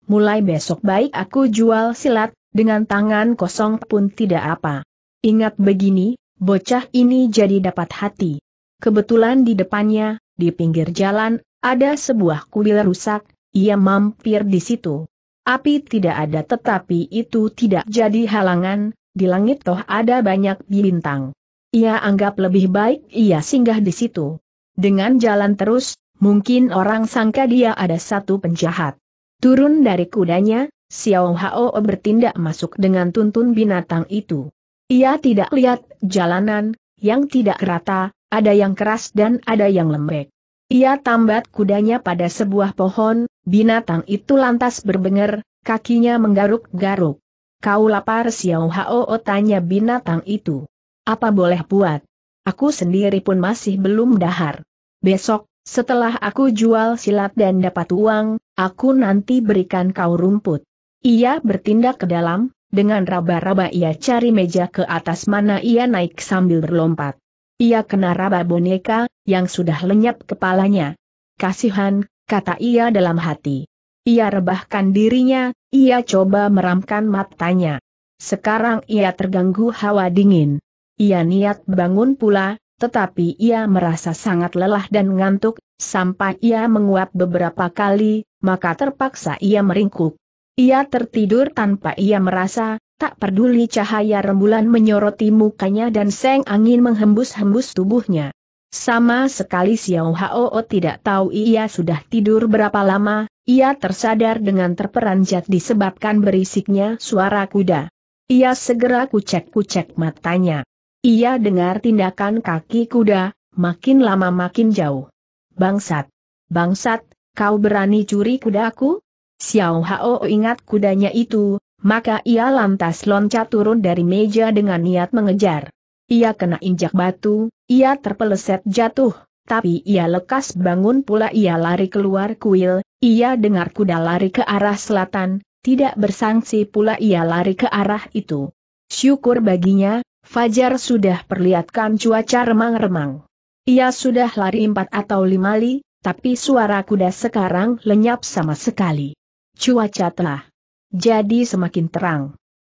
Mulai besok baik aku jual silat, dengan tangan kosong pun tidak apa. Ingat begini, bocah ini jadi dapat hati. Kebetulan di depannya, di pinggir jalan ada sebuah kuil rusak, ia mampir di situ. Api tidak ada tetapi itu tidak jadi halangan, di langit toh ada banyak bintang. Ia anggap lebih baik ia singgah di situ. Dengan jalan terus, mungkin orang sangka dia ada satu penjahat. Turun dari kudanya, Xiao Hao bertindak masuk dengan tuntun binatang itu. Ia tidak lihat jalanan, yang tidak rata, ada yang keras dan ada yang lembek. Ia tambat kudanya pada sebuah pohon, binatang itu lantas berbenger, kakinya menggaruk-garuk. Kau lapar Xiao Hao tanya binatang itu. Apa boleh buat? Aku sendiri pun masih belum dahar. Besok, setelah aku jual silat dan dapat uang, aku nanti berikan kau rumput. Ia bertindak ke dalam, dengan raba-raba ia cari meja ke atas mana ia naik sambil berlompat. Ia kena raba boneka, yang sudah lenyap kepalanya. Kasihan, kata ia dalam hati. Ia rebahkan dirinya, ia coba meramkan matanya. Sekarang ia terganggu hawa dingin. Ia niat bangun pula, tetapi ia merasa sangat lelah dan ngantuk, sampai ia menguap beberapa kali, maka terpaksa ia meringkuk. Ia tertidur tanpa ia merasa, Tak peduli cahaya rembulan menyoroti mukanya dan seng angin menghembus-hembus tubuhnya. Sama sekali Xiao Hao tidak tahu ia sudah tidur berapa lama, ia tersadar dengan terperanjat disebabkan berisiknya suara kuda. Ia segera kucek-kucek matanya. Ia dengar tindakan kaki kuda, makin lama makin jauh. Bangsat! Bangsat, kau berani curi kudaku? Xiao Hao ingat kudanya itu, maka ia lantas loncat turun dari meja dengan niat mengejar. Ia kena injak batu, ia terpeleset jatuh, tapi ia lekas bangun pula ia lari keluar kuil, ia dengar kuda lari ke arah selatan, tidak bersangsi pula ia lari ke arah itu. Syukur baginya, Fajar sudah perlihatkan cuaca remang-remang. Ia sudah lari empat atau lima li, tapi suara kuda sekarang lenyap sama sekali. Cuaca telah jadi semakin terang.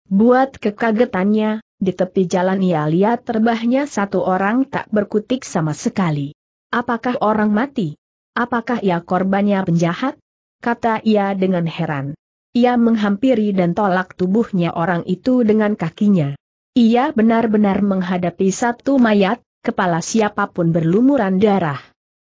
Buat kekagetannya, di tepi jalan ia lihat terbahnya satu orang tak berkutik sama sekali. Apakah orang mati? Apakah ia korbannya penjahat? Kata ia dengan heran. Ia menghampiri dan tolak tubuhnya orang itu dengan kakinya. Ia benar-benar menghadapi satu mayat, kepala siapapun berlumuran darah.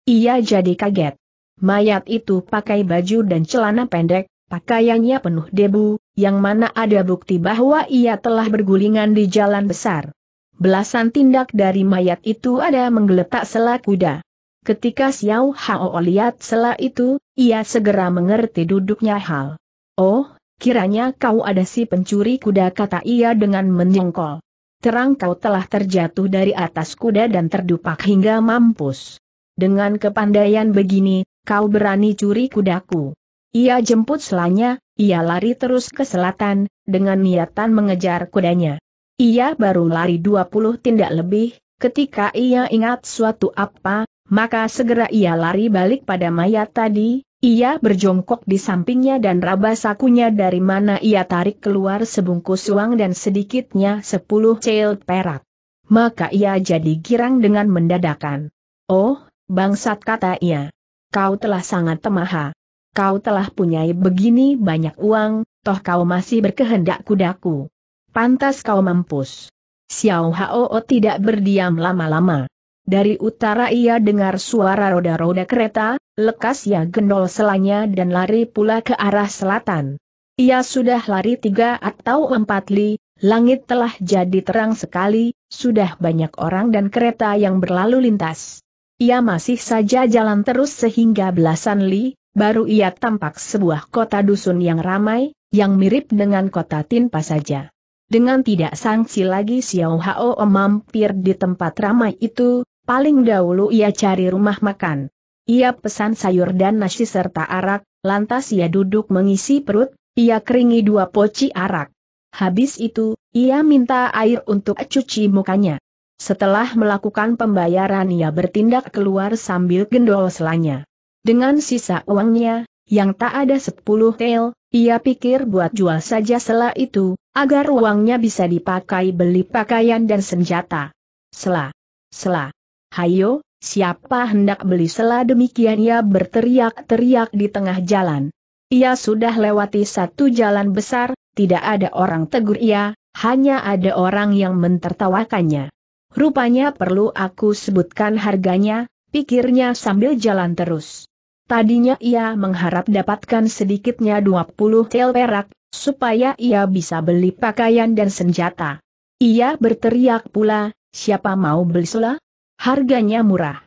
Ia jadi kaget. Mayat itu pakai baju dan celana pendek, pakaiannya penuh debu, yang mana ada bukti bahwa ia telah bergulingan di jalan besar. Belasan tindak dari mayat itu ada menggeletak sela kuda. Ketika Xiao Hao lihat sela itu, ia segera mengerti duduknya hal. Oh, kiranya kau ada si pencuri kuda kata ia dengan menyengkol. Terang kau telah terjatuh dari atas kuda dan terdupak hingga mampus. Dengan kepandaian begini, kau berani curi kudaku. Ia jemput selanya, ia lari terus ke selatan, dengan niatan mengejar kudanya. Ia baru lari 20 tindak lebih, ketika ia ingat suatu apa, maka segera ia lari balik pada mayat tadi, ia berjongkok di sampingnya dan raba sakunya dari mana ia tarik keluar sebungkus uang dan sedikitnya 10 cel perak. Maka ia jadi girang dengan mendadakan. Oh, bangsat kata ia. Kau telah sangat temaha. Kau telah punyai begini banyak uang, toh kau masih berkehendak kudaku. Pantas kau mampus. Xiao Hao tidak berdiam lama-lama. Dari utara ia dengar suara roda-roda kereta, lekas ia gendol selanya dan lari pula ke arah selatan. Ia sudah lari tiga atau empat li, langit telah jadi terang sekali, sudah banyak orang dan kereta yang berlalu lintas. Ia masih saja jalan terus sehingga belasan li, baru ia tampak sebuah kota dusun yang ramai, yang mirip dengan kota Tinpa saja. Dengan tidak sangsi lagi Xiao Hao mampir di tempat ramai itu, paling dahulu ia cari rumah makan. Ia pesan sayur dan nasi serta arak, lantas ia duduk mengisi perut, ia keringi dua poci arak. Habis itu, ia minta air untuk cuci mukanya. Setelah melakukan pembayaran ia bertindak keluar sambil gendol selanya. Dengan sisa uangnya, yang tak ada sepuluh tel, ia pikir buat jual saja selah itu, agar uangnya bisa dipakai beli pakaian dan senjata. Selah, selah. Hayo, siapa hendak beli selah demikian ia berteriak-teriak di tengah jalan. Ia sudah lewati satu jalan besar, tidak ada orang tegur ia, hanya ada orang yang mentertawakannya. Rupanya perlu aku sebutkan harganya, pikirnya sambil jalan terus. Tadinya ia mengharap dapatkan sedikitnya 20 tel perak, supaya ia bisa beli pakaian dan senjata. Ia berteriak pula, siapa mau beli sola? Harganya murah.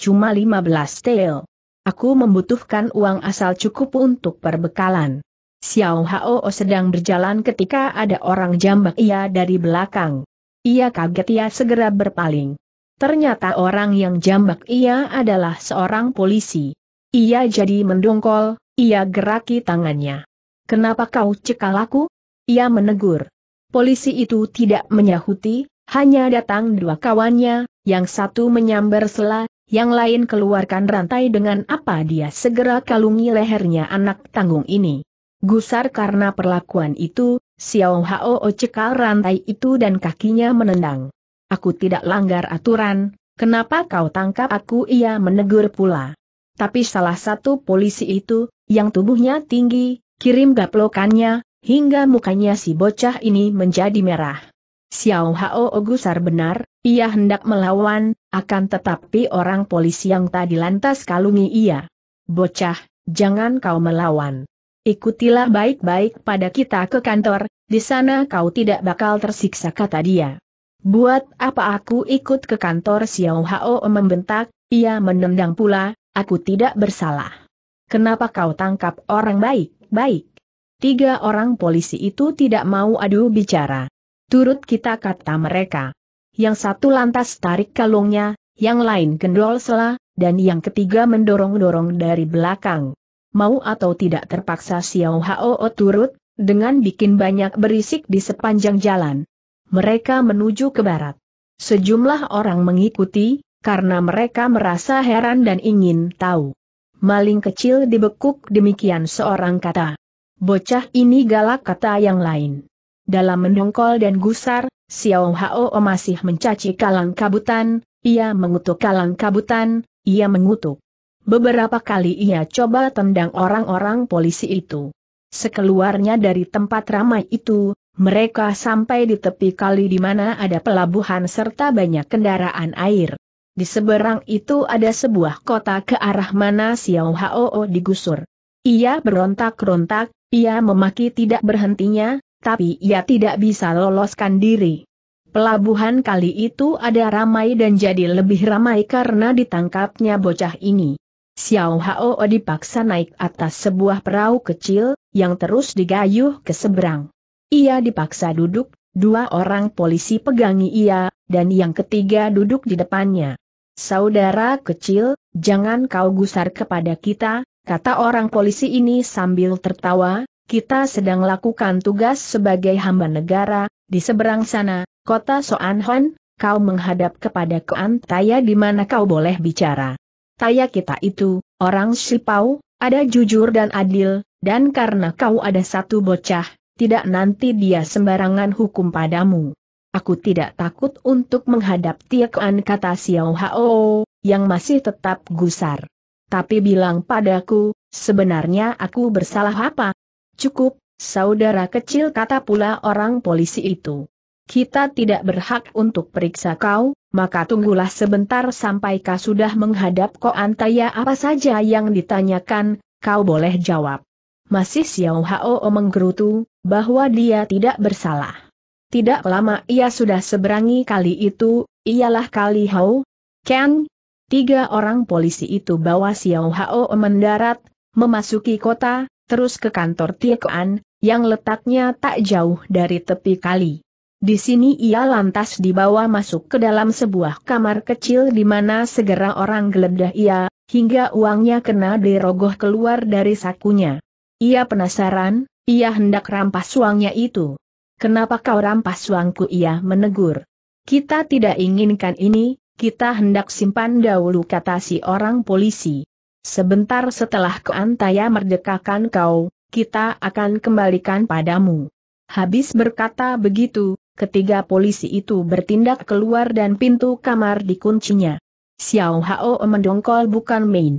Cuma 15 tel. Aku membutuhkan uang asal cukup untuk perbekalan. Xiao Hao sedang berjalan ketika ada orang jambak ia dari belakang. Ia kaget ia segera berpaling. Ternyata orang yang jambak ia adalah seorang polisi. Ia jadi mendongkol, ia geraki tangannya. Kenapa kau cekal aku? Ia menegur. Polisi itu tidak menyahuti, hanya datang dua kawannya, yang satu menyambar sela, yang lain keluarkan rantai dengan apa dia segera kalungi lehernya anak tanggung ini. Gusar karena perlakuan itu, Xiao Hao cekal rantai itu dan kakinya menendang. Aku tidak langgar aturan, kenapa kau tangkap aku ia menegur pula. Tapi salah satu polisi itu, yang tubuhnya tinggi, kirim gaplokannya, hingga mukanya si bocah ini menjadi merah. Xiao Hao gusar benar, ia hendak melawan, akan tetapi orang polisi yang tadi lantas kalungi ia. Bocah, jangan kau melawan. Ikutilah baik-baik pada kita ke kantor, di sana kau tidak bakal tersiksa kata dia. Buat apa aku ikut ke kantor Xiao Hao membentak, ia menendang pula, aku tidak bersalah. Kenapa kau tangkap orang baik-baik? Tiga orang polisi itu tidak mau adu bicara. Turut kita kata mereka. Yang satu lantas tarik kalungnya, yang lain kendol sela, dan yang ketiga mendorong-dorong dari belakang. Mau atau tidak terpaksa Xiao Hao turut, dengan bikin banyak berisik di sepanjang jalan. Mereka menuju ke barat. Sejumlah orang mengikuti, karena mereka merasa heran dan ingin tahu. Maling kecil dibekuk demikian seorang kata. Bocah ini galak kata yang lain. Dalam mendongkol dan gusar, Xiao Hao masih mencaci kalang kabutan, ia mengutuk kalang kabutan, ia mengutuk. Beberapa kali ia coba tendang orang-orang polisi itu. Sekeluarnya dari tempat ramai itu, mereka sampai di tepi kali di mana ada pelabuhan serta banyak kendaraan air. Di seberang itu ada sebuah kota ke arah mana Xiao Hao digusur. Ia berontak-rontak, ia memaki tidak berhentinya, tapi ia tidak bisa loloskan diri. Pelabuhan kali itu ada ramai dan jadi lebih ramai karena ditangkapnya bocah ini. Xiao Hao dipaksa naik atas sebuah perahu kecil, yang terus digayuh ke seberang. Ia dipaksa duduk, dua orang polisi pegangi ia, dan yang ketiga duduk di depannya. Saudara kecil, jangan kau gusar kepada kita, kata orang polisi ini sambil tertawa, kita sedang lakukan tugas sebagai hamba negara, di seberang sana, kota Soanhon, kau menghadap kepada Koan Taya di mana kau boleh bicara. Taya kita itu, orang Sipau, ada jujur dan adil, dan karena kau ada satu bocah, tidak nanti dia sembarangan hukum padamu aku tidak takut untuk menghadap Tiekuan kata Xiao Hao, yang masih tetap gusar. Tapi bilang padaku, sebenarnya aku bersalah apa? Cukup, saudara kecil kata pula orang polisi itu. Kita tidak berhak untuk periksa kau, maka tunggulah sebentar sampai kau sudah menghadap kau antaya apa saja yang ditanyakan, kau boleh jawab. Masih Xiao Hao menggerutu, bahwa dia tidak bersalah. Tidak lama ia sudah seberangi kali itu, ialah kali Hao. Ken, tiga orang polisi itu bawa Xiao Hao mendarat, memasuki kota, terus ke kantor Tiekuan, yang letaknya tak jauh dari tepi kali. Di sini ia lantas dibawa masuk ke dalam sebuah kamar kecil di mana segera orang geledah ia, hingga uangnya kena dirogoh keluar dari sakunya. Ia penasaran, ia hendak rampas uangnya itu. Kenapa kau rampas uangku ia menegur. Kita tidak inginkan ini, kita hendak simpan dahulu kata si orang polisi. Sebentar setelah keantaya merdekakan kau, kita akan kembalikan padamu. Habis berkata begitu, ketiga polisi itu bertindak keluar dan pintu kamar dikuncinya. Xiao Hao mendongkol bukan main.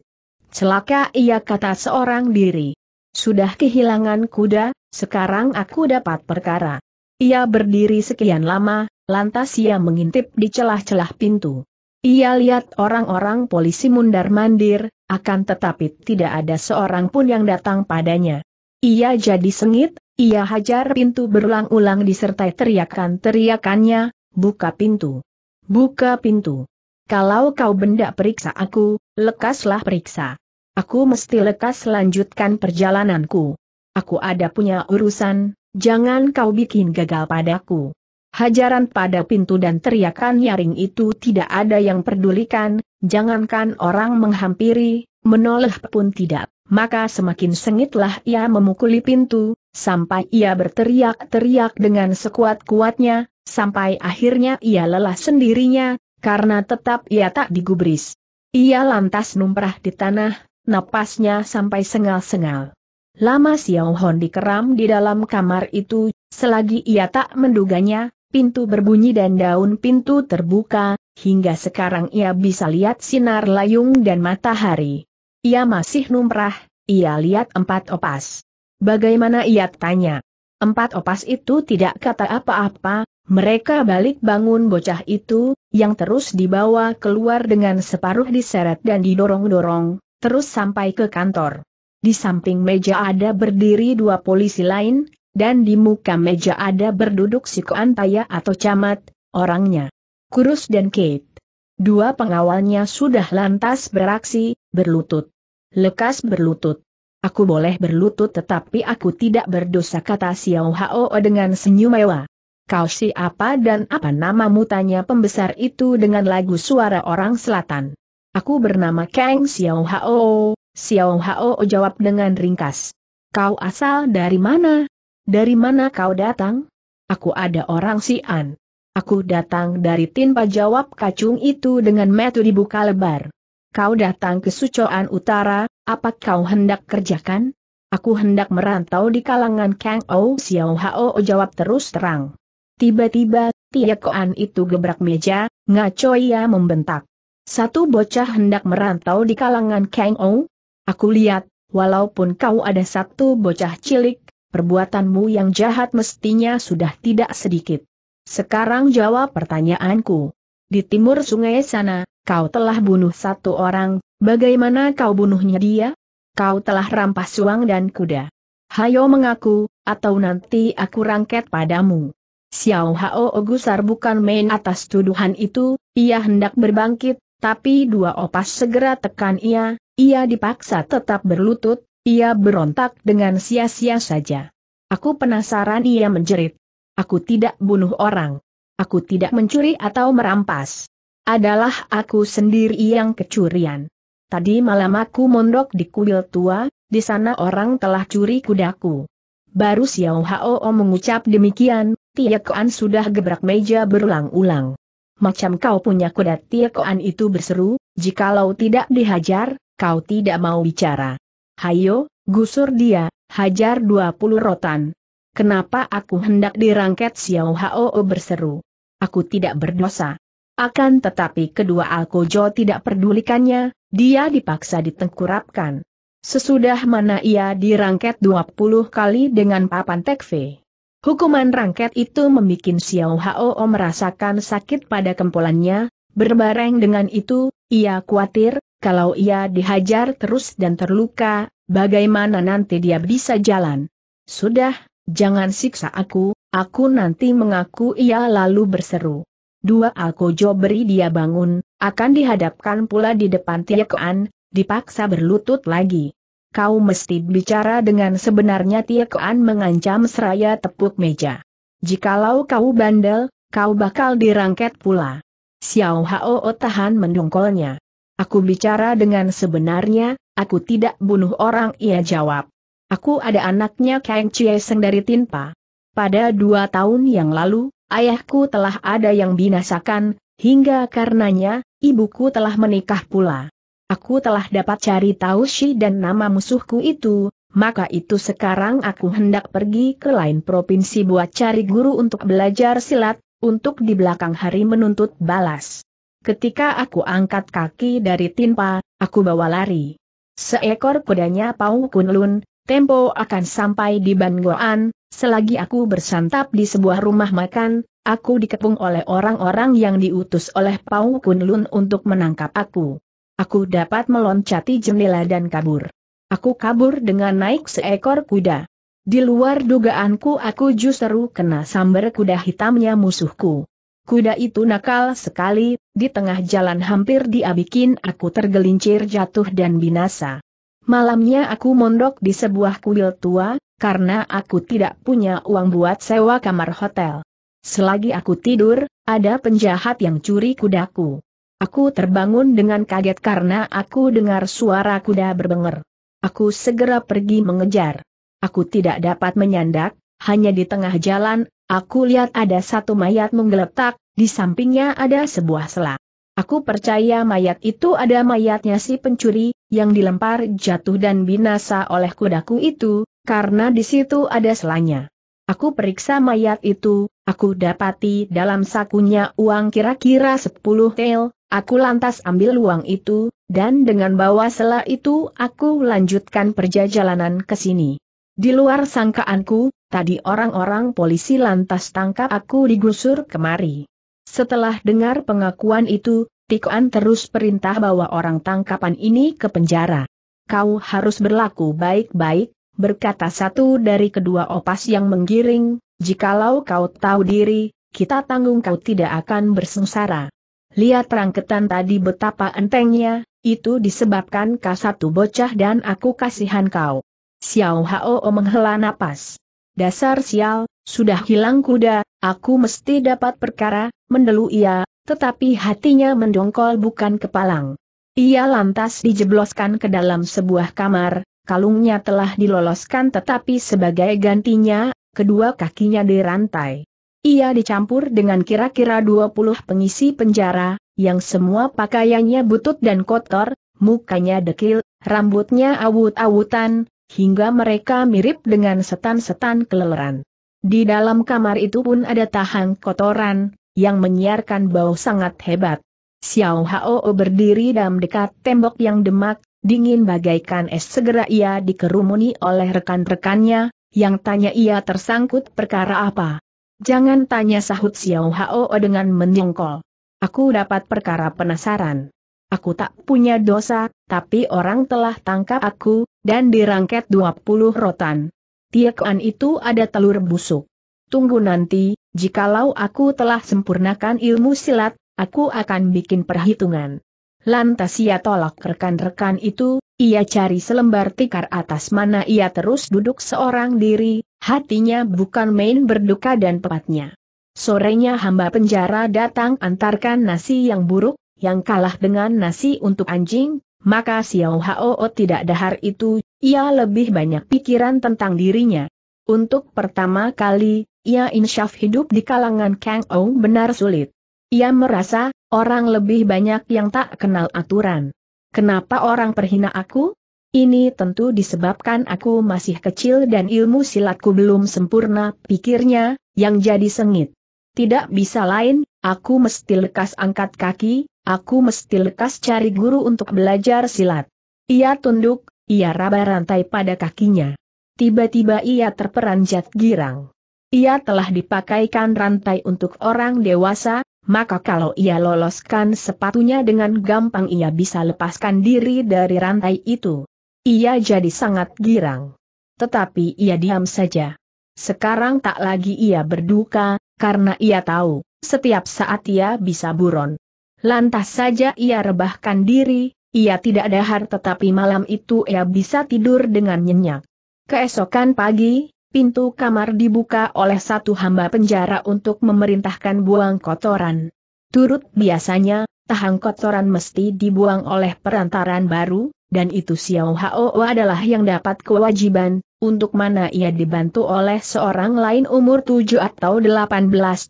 Celaka ia kata seorang diri. Sudah kehilangan kuda, sekarang aku dapat perkara. Ia berdiri sekian lama, lantas ia mengintip di celah-celah pintu. Ia lihat orang-orang polisi mundar-mandir, akan tetapi tidak ada seorang pun yang datang padanya. Ia jadi sengit, ia hajar pintu berulang-ulang disertai teriakan-teriakannya, buka pintu. Buka pintu. Kalau kau benda periksa aku, lekaslah periksa. Aku mesti lekas lanjutkan perjalananku. Aku ada punya urusan, Jangan kau bikin gagal padaku. Hajaran pada pintu dan teriakan nyaring itu tidak ada yang pedulikan, jangankan orang menghampiri, menoleh pun tidak. Maka semakin sengitlah ia memukuli pintu, sampai ia berteriak-teriak dengan sekuat-kuatnya, sampai akhirnya ia lelah sendirinya, karena tetap ia tak digubris. Ia lantas numprah di tanah, napasnya sampai sengal-sengal. Lama Xiao Hon dikeram di dalam kamar itu, selagi ia tak menduganya, pintu berbunyi dan daun pintu terbuka, hingga sekarang ia bisa lihat sinar layung dan matahari. Ia masih numrah, ia lihat empat opas. Bagaimana ia tanya? Empat opas itu tidak kata apa-apa, mereka balik bangun bocah itu, yang terus dibawa keluar dengan separuh diseret dan didorong-dorong, terus sampai ke kantor. Di samping meja ada berdiri dua polisi lain, dan di muka meja ada berduduk si Koantaya atau camat, orangnya. Kurus dan Kate. Dua pengawalnya sudah lantas beraksi, berlutut. Lekas berlutut. Aku boleh berlutut tetapi aku tidak berdosa kata Xiao Hao dengan senyum mewah. Kau siapa dan apa nama mutanya pembesar itu dengan lagu suara orang selatan. Aku bernama Kang Xiao Hao. Xiao Hao jawab dengan ringkas. Kau asal dari mana? Dari mana kau datang? Aku ada orang Sian. Aku datang dari Tinpa jawab kacung itu dengan metu dibuka lebar. Kau datang ke Sucoan Utara, apa kau hendak kerjakan? Aku hendak merantau di kalangan Kang o. Xiao Hao jawab terus terang. Tiba-tiba, Koan itu gebrak meja, ngaco ia membentak. Satu bocah hendak merantau di kalangan Kang o. Aku lihat, walaupun kau ada satu bocah cilik, perbuatanmu yang jahat mestinya sudah tidak sedikit. Sekarang jawab pertanyaanku. Di timur sungai sana, kau telah bunuh satu orang, bagaimana kau bunuhnya dia? Kau telah rampas uang dan kuda. Hayo mengaku, atau nanti aku rangket padamu. Xiao Hao Ogusar bukan main atas tuduhan itu, ia hendak berbangkit, tapi dua opas segera tekan ia, ia dipaksa tetap berlutut, ia berontak dengan sia-sia saja. Aku penasaran ia menjerit. Aku tidak bunuh orang. Aku tidak mencuri atau merampas. Adalah aku sendiri yang kecurian. Tadi malam aku mondok di kuil tua, di sana orang telah curi kudaku. Baru Xiao Hao mengucap demikian, Koan sudah gebrak meja berulang-ulang. Macam kau punya kuda Koan itu berseru, jikalau tidak dihajar, kau tidak mau bicara. Hayo, gusur dia, hajar dua puluh rotan. Kenapa aku hendak dirangket Xiao Hao berseru? Aku tidak berdosa. Akan tetapi kedua Alkojo tidak pedulikannya, dia dipaksa ditengkurapkan. Sesudah mana ia dirangket 20 kali dengan papan tekve. Hukuman rangket itu membuat Xiao Hao merasakan sakit pada kempolannya, berbareng dengan itu, ia khawatir, kalau ia dihajar terus dan terluka, bagaimana nanti dia bisa jalan? Sudah, jangan siksa aku, aku nanti mengaku ia lalu berseru. Dua Alkojo beri dia bangun, akan dihadapkan pula di depan Tiekoan, dipaksa berlutut lagi. Kau mesti bicara dengan sebenarnya Tiekoan mengancam seraya tepuk meja. Jikalau kau bandel, kau bakal dirangket pula. Xiao Hao tahan mendongkolnya. Aku bicara dengan sebenarnya, aku tidak bunuh orang ia jawab. Aku ada anaknya Kang Chieseng dari Tinpa. Pada dua tahun yang lalu, ayahku telah ada yang binasakan, hingga karenanya, ibuku telah menikah pula. Aku telah dapat cari tahu si dan nama musuhku itu, maka itu sekarang aku hendak pergi ke lain provinsi buat cari guru untuk belajar silat, untuk di belakang hari menuntut balas. Ketika aku angkat kaki dari timpa, aku bawa lari. Seekor kudanya Pau Kunlun, tempo akan sampai di Bangoan, selagi aku bersantap di sebuah rumah makan, aku dikepung oleh orang-orang yang diutus oleh Pau Kunlun untuk menangkap aku. Aku dapat meloncati jendela dan kabur. Aku kabur dengan naik seekor kuda. Di luar dugaanku aku justru kena sambar kuda hitamnya musuhku. Kuda itu nakal sekali, di tengah jalan hampir diabikin aku tergelincir jatuh dan binasa. Malamnya aku mondok di sebuah kuil tua, karena aku tidak punya uang buat sewa kamar hotel. Selagi aku tidur, ada penjahat yang curi kudaku. Aku terbangun dengan kaget karena aku dengar suara kuda berbenger. Aku segera pergi mengejar. Aku tidak dapat menyandak, hanya di tengah jalan Aku lihat ada satu mayat menggeletak, di sampingnya ada sebuah selak. Aku percaya mayat itu ada mayatnya si pencuri, yang dilempar jatuh dan binasa oleh kudaku itu, karena di situ ada selanya. Aku periksa mayat itu, aku dapati dalam sakunya uang kira-kira 10 tel, aku lantas ambil uang itu, dan dengan bawa sela itu aku lanjutkan perjalanan ke sini. Di luar sangkaanku, Tadi orang-orang polisi lantas tangkap aku digusur kemari. Setelah dengar pengakuan itu, Tikoan terus perintah bawa orang tangkapan ini ke penjara. Kau harus berlaku baik-baik, berkata satu dari kedua opas yang menggiring, jikalau kau tahu diri, kita tanggung kau tidak akan bersengsara. Lihat rangketan tadi betapa entengnya, itu disebabkan satu bocah dan aku kasihan kau. Xiao Hao menghela napas. Dasar sial, sudah hilang kuda, aku mesti dapat perkara, mendelu ia, tetapi hatinya mendongkol bukan kepalang. Ia lantas dijebloskan ke dalam sebuah kamar, kalungnya telah diloloskan tetapi sebagai gantinya, kedua kakinya dirantai. Ia dicampur dengan kira-kira 20 pengisi penjara, yang semua pakaiannya butut dan kotor, mukanya dekil, rambutnya awut-awutan, hingga mereka mirip dengan setan-setan keleleran. Di dalam kamar itu pun ada tahang kotoran, yang menyiarkan bau sangat hebat. Xiao Hao berdiri dalam dekat tembok yang demak, dingin bagaikan es segera ia dikerumuni oleh rekan-rekannya, yang tanya ia tersangkut perkara apa. Jangan tanya sahut Xiao Hao dengan menyongkol. Aku dapat perkara penasaran. Aku tak punya dosa, tapi orang telah tangkap aku, dan dirangket 20 rotan. Tiekuan itu ada telur busuk. Tunggu nanti, jikalau aku telah sempurnakan ilmu silat, aku akan bikin perhitungan. Lantas ia tolak rekan-rekan itu, ia cari selembar tikar atas mana ia terus duduk seorang diri, hatinya bukan main berduka dan pepatnya. Sorenya hamba penjara datang antarkan nasi yang buruk, yang kalah dengan nasi untuk anjing, maka Xiao Hao tidak dahar itu, ia lebih banyak pikiran tentang dirinya. Untuk pertama kali, ia insyaf hidup di kalangan Kang Ou benar sulit. Ia merasa, orang lebih banyak yang tak kenal aturan. Kenapa orang perhina aku? Ini tentu disebabkan aku masih kecil dan ilmu silatku belum sempurna, pikirnya, yang jadi sengit. Tidak bisa lain, aku mesti lekas angkat kaki, aku mesti lekas cari guru untuk belajar silat. Ia tunduk, ia raba rantai pada kakinya. Tiba-tiba ia terperanjat girang. Ia telah dipakaikan rantai untuk orang dewasa, maka kalau ia loloskan sepatunya dengan gampang ia bisa lepaskan diri dari rantai itu. Ia jadi sangat girang. Tetapi ia diam saja. Sekarang tak lagi ia berduka, karena ia tahu, setiap saat ia bisa buron. Lantas saja ia rebahkan diri, ia tidak dahar tetapi malam itu ia bisa tidur dengan nyenyak. Keesokan pagi, pintu kamar dibuka oleh satu hamba penjara untuk memerintahkan buang kotoran. Turut biasanya, tahang kotoran mesti dibuang oleh perantaran baru, dan itu Xiao Hao adalah yang dapat kewajiban, untuk mana ia dibantu oleh seorang lain umur 7 atau 18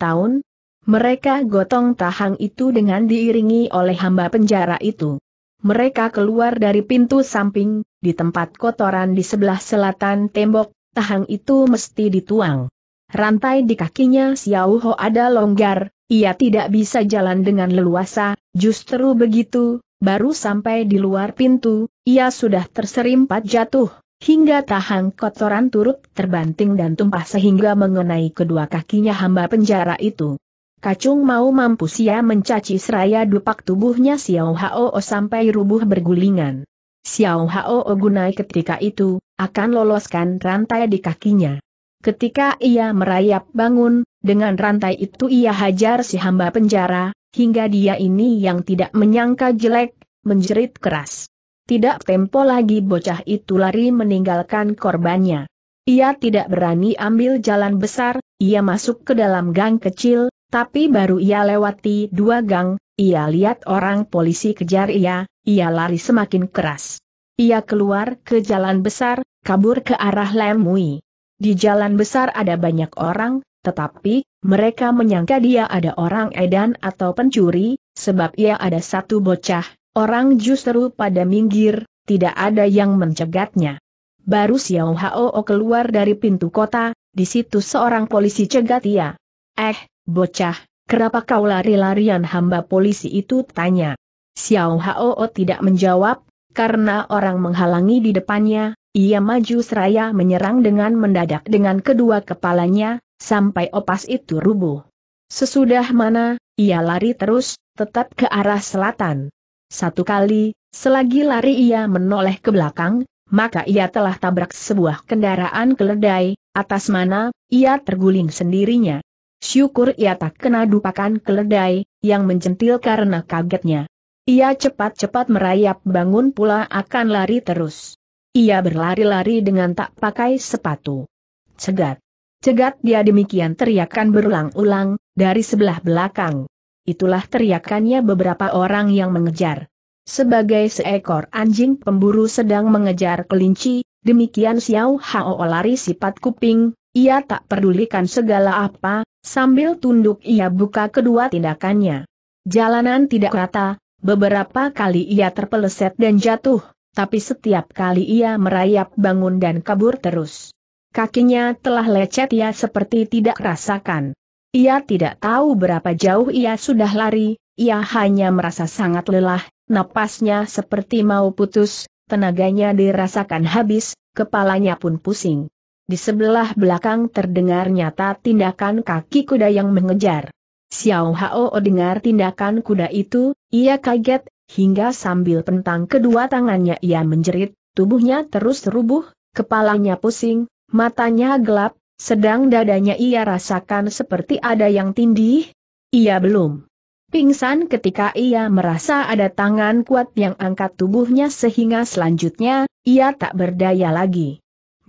tahun, mereka gotong tahang itu dengan diiringi oleh hamba penjara itu. Mereka keluar dari pintu samping, di tempat kotoran di sebelah selatan tembok, tahang itu mesti dituang. Rantai di kakinya Xiao Ho ada longgar, ia tidak bisa jalan dengan leluasa, justru begitu, baru sampai di luar pintu, ia sudah terserimpat jatuh, hingga tahang kotoran turut terbanting dan tumpah sehingga mengenai kedua kakinya hamba penjara itu. Kacung mau mampu ia mencaci seraya dupak tubuhnya Xiao Hao sampai rubuh bergulingan. Xiao Hao gunai ketika itu, akan loloskan rantai di kakinya. Ketika ia merayap bangun, dengan rantai itu ia hajar si hamba penjara, hingga dia ini yang tidak menyangka jelek, menjerit keras. Tidak tempo lagi bocah itu lari meninggalkan korbannya. Ia tidak berani ambil jalan besar, ia masuk ke dalam gang kecil, tapi baru ia lewati dua gang, ia lihat orang polisi kejar ia, ia lari semakin keras. Ia keluar ke jalan besar, kabur ke arah Lemui. Di jalan besar ada banyak orang, tetapi, mereka menyangka dia ada orang edan atau pencuri, sebab ia ada satu bocah, orang justru pada minggir, tidak ada yang mencegatnya. Baru Xiao Hao keluar dari pintu kota, di situ seorang polisi cegat ia. Eh, Bocah, kenapa kau lari-larian hamba polisi itu tanya. Xiao Hao tidak menjawab, karena orang menghalangi di depannya, ia maju seraya menyerang dengan mendadak dengan kedua kepalanya, sampai opas itu rubuh. Sesudah mana, ia lari terus, tetap ke arah selatan. Satu kali, selagi lari ia menoleh ke belakang, maka ia telah tabrak sebuah kendaraan keledai, atas mana, ia terguling sendirinya. Syukur ia tak kena dupakan keledai, yang menjentil karena kagetnya. Ia cepat-cepat merayap bangun pula akan lari terus. Ia berlari-lari dengan tak pakai sepatu. Cegat. Cegat dia demikian teriakan berulang-ulang, dari sebelah belakang. Itulah teriakannya beberapa orang yang mengejar. Sebagai seekor anjing pemburu sedang mengejar kelinci, demikian Xiao Hao lari sifat kuping, ia tak pedulikan segala apa, sambil tunduk ia buka kedua tindakannya. Jalanan tidak rata, beberapa kali ia terpeleset dan jatuh, tapi setiap kali ia merayap bangun dan kabur terus. Kakinya telah lecet ia seperti tidak rasakan. Ia tidak tahu berapa jauh ia sudah lari, ia hanya merasa sangat lelah, napasnya seperti mau putus, tenaganya dirasakan habis, kepalanya pun pusing. Di sebelah belakang terdengar nyata tindakan kaki kuda yang mengejar. Xiao Hao dengar tindakan kuda itu, ia kaget, hingga sambil pentang kedua tangannya ia menjerit, tubuhnya terus terubuh, kepalanya pusing, matanya gelap, sedang dadanya ia rasakan seperti ada yang tindih. Ia belum pingsan ketika ia merasa ada tangan kuat yang angkat tubuhnya sehingga selanjutnya, ia tak berdaya lagi.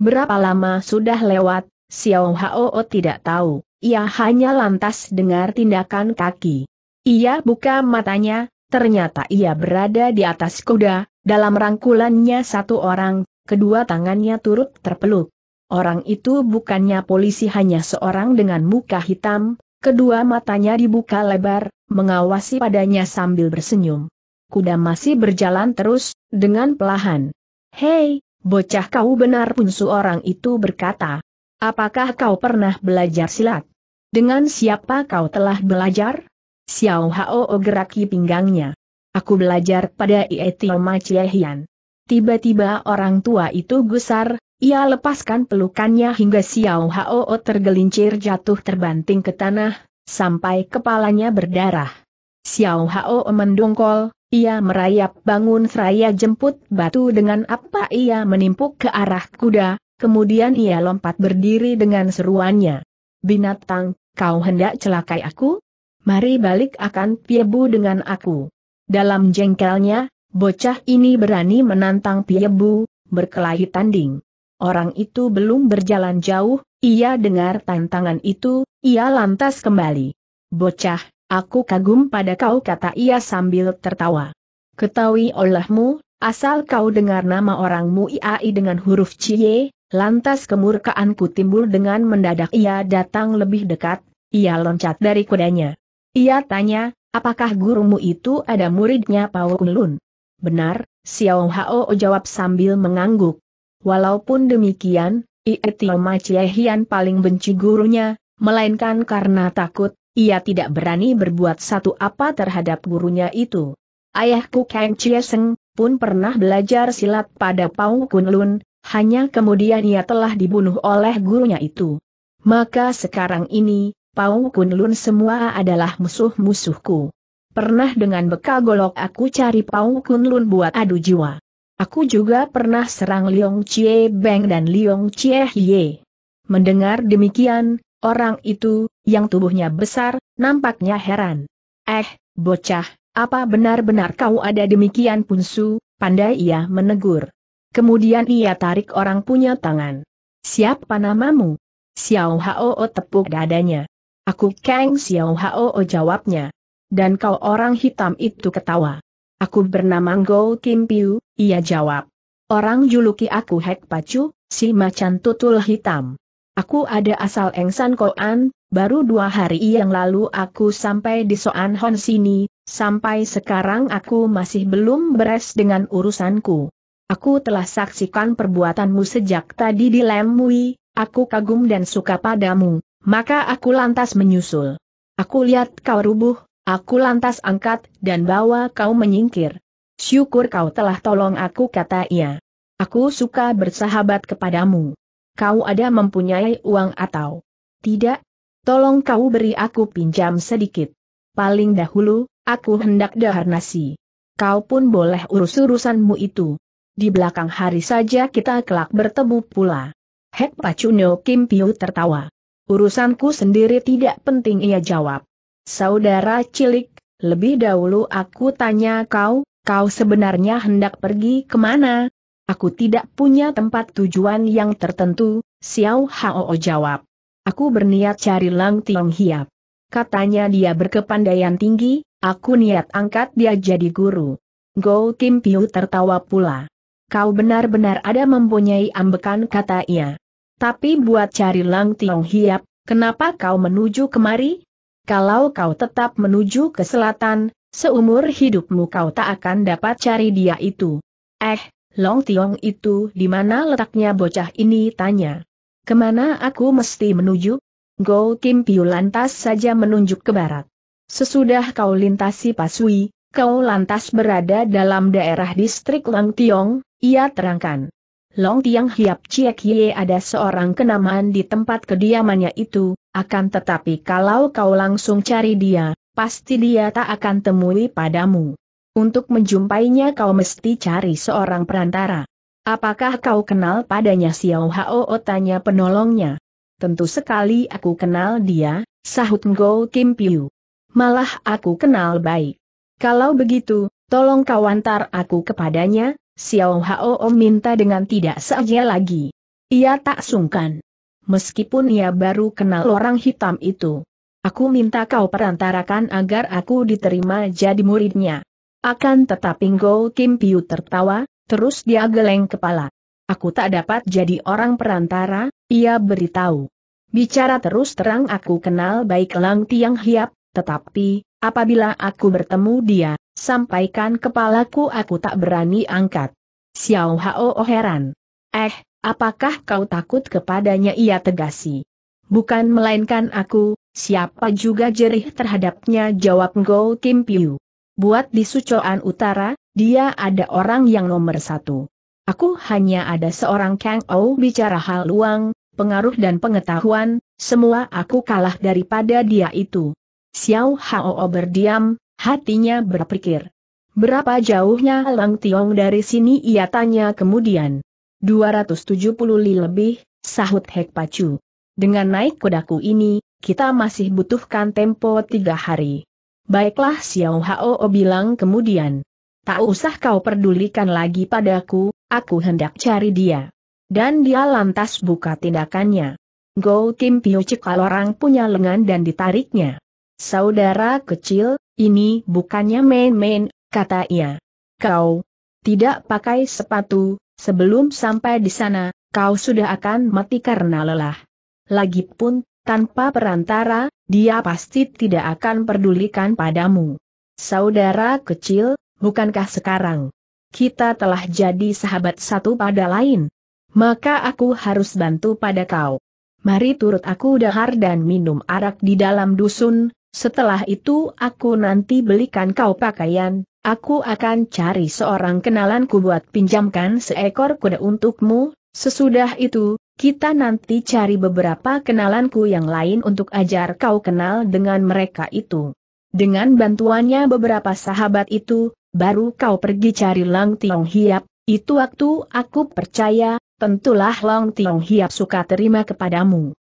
Berapa lama sudah lewat, Xiao Hao tidak tahu, ia hanya lantas dengar tindakan kaki. Ia buka matanya, ternyata ia berada di atas kuda, dalam rangkulannya satu orang, kedua tangannya turut terpeluk. Orang itu bukannya polisi hanya seorang dengan muka hitam, kedua matanya dibuka lebar, mengawasi padanya sambil bersenyum. Kuda masih berjalan terus, dengan pelahan. Hei, Bocah kau benar pun seorang itu berkata. Apakah kau pernah belajar silat? Dengan siapa kau telah belajar? Xiao Hao geraki pinggangnya. Aku belajar pada Ieti Ma Chiehian. Tiba-tiba orang tua itu gusar, ia lepaskan pelukannya hingga Xiao Hao tergelincir jatuh terbanting ke tanah, sampai kepalanya berdarah. Xiao Hao mendongkol, ia merayap bangun seraya jemput batu dengan apa ia menimpuk ke arah kuda, kemudian ia lompat berdiri dengan seruannya. Binatang, kau hendak celakai aku? Mari balik akan Piebu dengan aku. Dalam jengkelnya, bocah ini berani menantang Piebu, berkelahi tanding. Orang itu belum berjalan jauh, ia dengar tantangan itu, ia lantas kembali. Bocah, Aku kagum pada kau kata ia sambil tertawa. Ketahui olehmu, asal kau dengar nama orangmu IAI dengan huruf Cie, lantas kemurkaanku timbul dengan mendadak ia datang lebih dekat, ia loncat dari kudanya. Ia tanya, apakah gurumu itu ada muridnya Pao Kunlun? Benar, Xiao Hao jawab sambil mengangguk. Walaupun demikian, Ietio Hian paling benci gurunya, melainkan karena takut ia tidak berani berbuat satu apa terhadap gurunya itu. Ayahku Kang Chieseng pun pernah belajar silat pada Pau Kunlun, hanya kemudian ia telah dibunuh oleh gurunya itu. Maka sekarang ini, Pau Kunlun semua adalah musuh-musuhku. Pernah dengan bekal golok aku cari Pau Kunlun buat adu jiwa. Aku juga pernah serang Liong Chie Beng dan Liong Chie Hye. Mendengar demikian, orang itu, yang tubuhnya besar, nampaknya heran. Eh, bocah, apa benar-benar kau ada demikian punsu, pandai ia menegur. Kemudian ia tarik orang punya tangan. Siapa namamu? Xiao Hao tepuk dadanya. Aku Kang Xiao Hao jawabnya. Dan kau orang hitam itu ketawa. Aku bernama Go Kim Piu, ia jawab. Orang juluki aku Hek Pacu, si macan tutul hitam. Aku ada asal Engsan Koan, baru dua hari yang lalu aku sampai di Soan Hon sini, sampai sekarang aku masih belum beres dengan urusanku. Aku telah saksikan perbuatanmu sejak tadi di Lemui, aku kagum dan suka padamu, maka aku lantas menyusul. Aku lihat kau rubuh, aku lantas angkat dan bawa kau menyingkir. Syukur kau telah tolong aku kata ia. Aku suka bersahabat kepadamu kau ada mempunyai uang atau tidak? Tolong kau beri aku pinjam sedikit. Paling dahulu, aku hendak dahar nasi. Kau pun boleh urus urusanmu itu. Di belakang hari saja kita kelak bertemu pula. Hek Pacunyo Kim Piu tertawa. Urusanku sendiri tidak penting ia jawab. Saudara cilik, lebih dahulu aku tanya kau, kau sebenarnya hendak pergi kemana? Aku tidak punya tempat tujuan yang tertentu, Xiao Hao jawab. Aku berniat cari Lang Tiong Hiap. Katanya dia berkepandaian tinggi, aku niat angkat dia jadi guru. Go Kim Piu tertawa pula. Kau benar-benar ada mempunyai ambekan kata ia. Tapi buat cari Lang Tiong Hiap, kenapa kau menuju kemari? Kalau kau tetap menuju ke selatan, seumur hidupmu kau tak akan dapat cari dia itu. Eh, Long Tiong itu di mana letaknya bocah ini tanya. Kemana aku mesti menuju? Go Kim Piu lantas saja menunjuk ke barat. Sesudah kau lintasi Pasui, kau lantas berada dalam daerah distrik Long Tiong, ia terangkan. Long Tiang Hiap Chiek Ye ada seorang kenamaan di tempat kediamannya itu, akan tetapi kalau kau langsung cari dia, pasti dia tak akan temui padamu. Untuk menjumpainya kau mesti cari seorang perantara. Apakah kau kenal padanya Xiao Hao tanya penolongnya. Tentu sekali aku kenal dia, sahut Ngo Kim Piu. Malah aku kenal baik. Kalau begitu, tolong kau antar aku kepadanya, Xiao Hao minta dengan tidak saja lagi. Ia tak sungkan. Meskipun ia baru kenal orang hitam itu. Aku minta kau perantarakan agar aku diterima jadi muridnya. Akan tetapi Go Kim Piu tertawa, terus dia geleng kepala. Aku tak dapat jadi orang perantara, ia beritahu. Bicara terus terang aku kenal baik Lang Tiang Hiap, tetapi, apabila aku bertemu dia, sampaikan kepalaku aku tak berani angkat. Xiao Hao oh heran. Eh, apakah kau takut kepadanya ia tegasi? Bukan melainkan aku, siapa juga jerih terhadapnya jawab Go Kim Piu buat di Sucoan Utara, dia ada orang yang nomor satu. Aku hanya ada seorang Kang Ou bicara hal uang, pengaruh dan pengetahuan, semua aku kalah daripada dia itu. Xiao Hao berdiam, hatinya berpikir. Berapa jauhnya Lang Tiong dari sini ia tanya kemudian. 270 li lebih, sahut Hek Pacu. Dengan naik kudaku ini, kita masih butuhkan tempo tiga hari. Baiklah Xiao Hao bilang kemudian. Tak usah kau pedulikan lagi padaku, aku hendak cari dia. Dan dia lantas buka tindakannya. Go Kim Pio cekal orang punya lengan dan ditariknya. Saudara kecil, ini bukannya main-main, kata ia. Kau tidak pakai sepatu, sebelum sampai di sana, kau sudah akan mati karena lelah. Lagipun, tanpa perantara, dia pasti tidak akan pedulikan padamu. Saudara kecil, bukankah sekarang? Kita telah jadi sahabat satu pada lain. Maka aku harus bantu pada kau. Mari turut aku dahar dan minum arak di dalam dusun, setelah itu aku nanti belikan kau pakaian, aku akan cari seorang kenalanku buat pinjamkan seekor kuda untukmu, Sesudah itu, kita nanti cari beberapa kenalanku yang lain untuk ajar kau kenal dengan mereka itu. Dengan bantuannya beberapa sahabat itu, baru kau pergi cari Lang Tiong Hiap, itu waktu aku percaya, tentulah Lang Tiong Hiap suka terima kepadamu.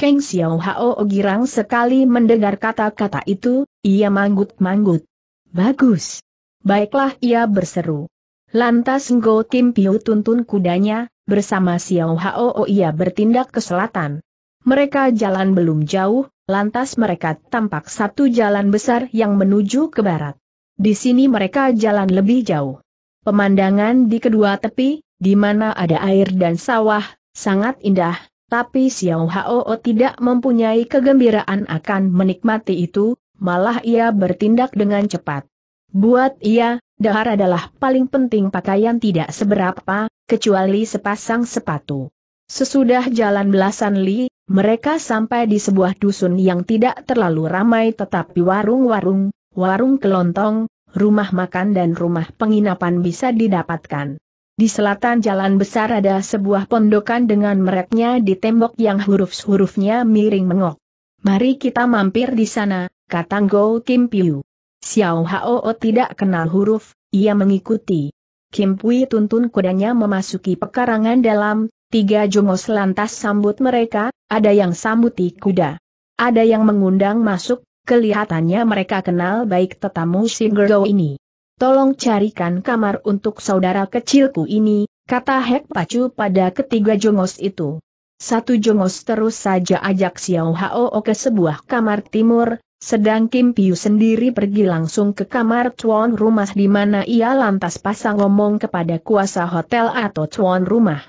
Keng Xiao Hao girang sekali mendengar kata-kata itu, ia manggut-manggut. Bagus. Baiklah ia berseru. Lantas Ngo Kim Piu tuntun kudanya, bersama Xiao Hao oh, ia bertindak ke selatan. Mereka jalan belum jauh, lantas mereka tampak satu jalan besar yang menuju ke barat. Di sini mereka jalan lebih jauh. Pemandangan di kedua tepi, di mana ada air dan sawah, sangat indah, tapi Xiao Hao oh, tidak mempunyai kegembiraan akan menikmati itu, malah ia bertindak dengan cepat. Buat ia, dahar adalah paling penting pakaian tidak seberapa, kecuali sepasang sepatu. Sesudah jalan belasan li, mereka sampai di sebuah dusun yang tidak terlalu ramai tetapi warung-warung, warung kelontong, rumah makan dan rumah penginapan bisa didapatkan. Di selatan jalan besar ada sebuah pondokan dengan mereknya di tembok yang huruf-hurufnya miring mengok. Mari kita mampir di sana, kata Go Kim Piu. Xiao Hao tidak kenal huruf, ia mengikuti. Kim Pui tuntun kudanya memasuki pekarangan dalam, tiga jongos lantas sambut mereka, ada yang sambuti kuda. Ada yang mengundang masuk, kelihatannya mereka kenal baik tetamu Singero ini. Tolong carikan kamar untuk saudara kecilku ini, kata Hek Pacu pada ketiga jongos itu. Satu jongos terus saja ajak Xiao Hao ke sebuah kamar timur, sedang Kim Piu sendiri pergi langsung ke kamar tuan rumah di mana ia lantas pasang ngomong kepada kuasa hotel atau tuan rumah.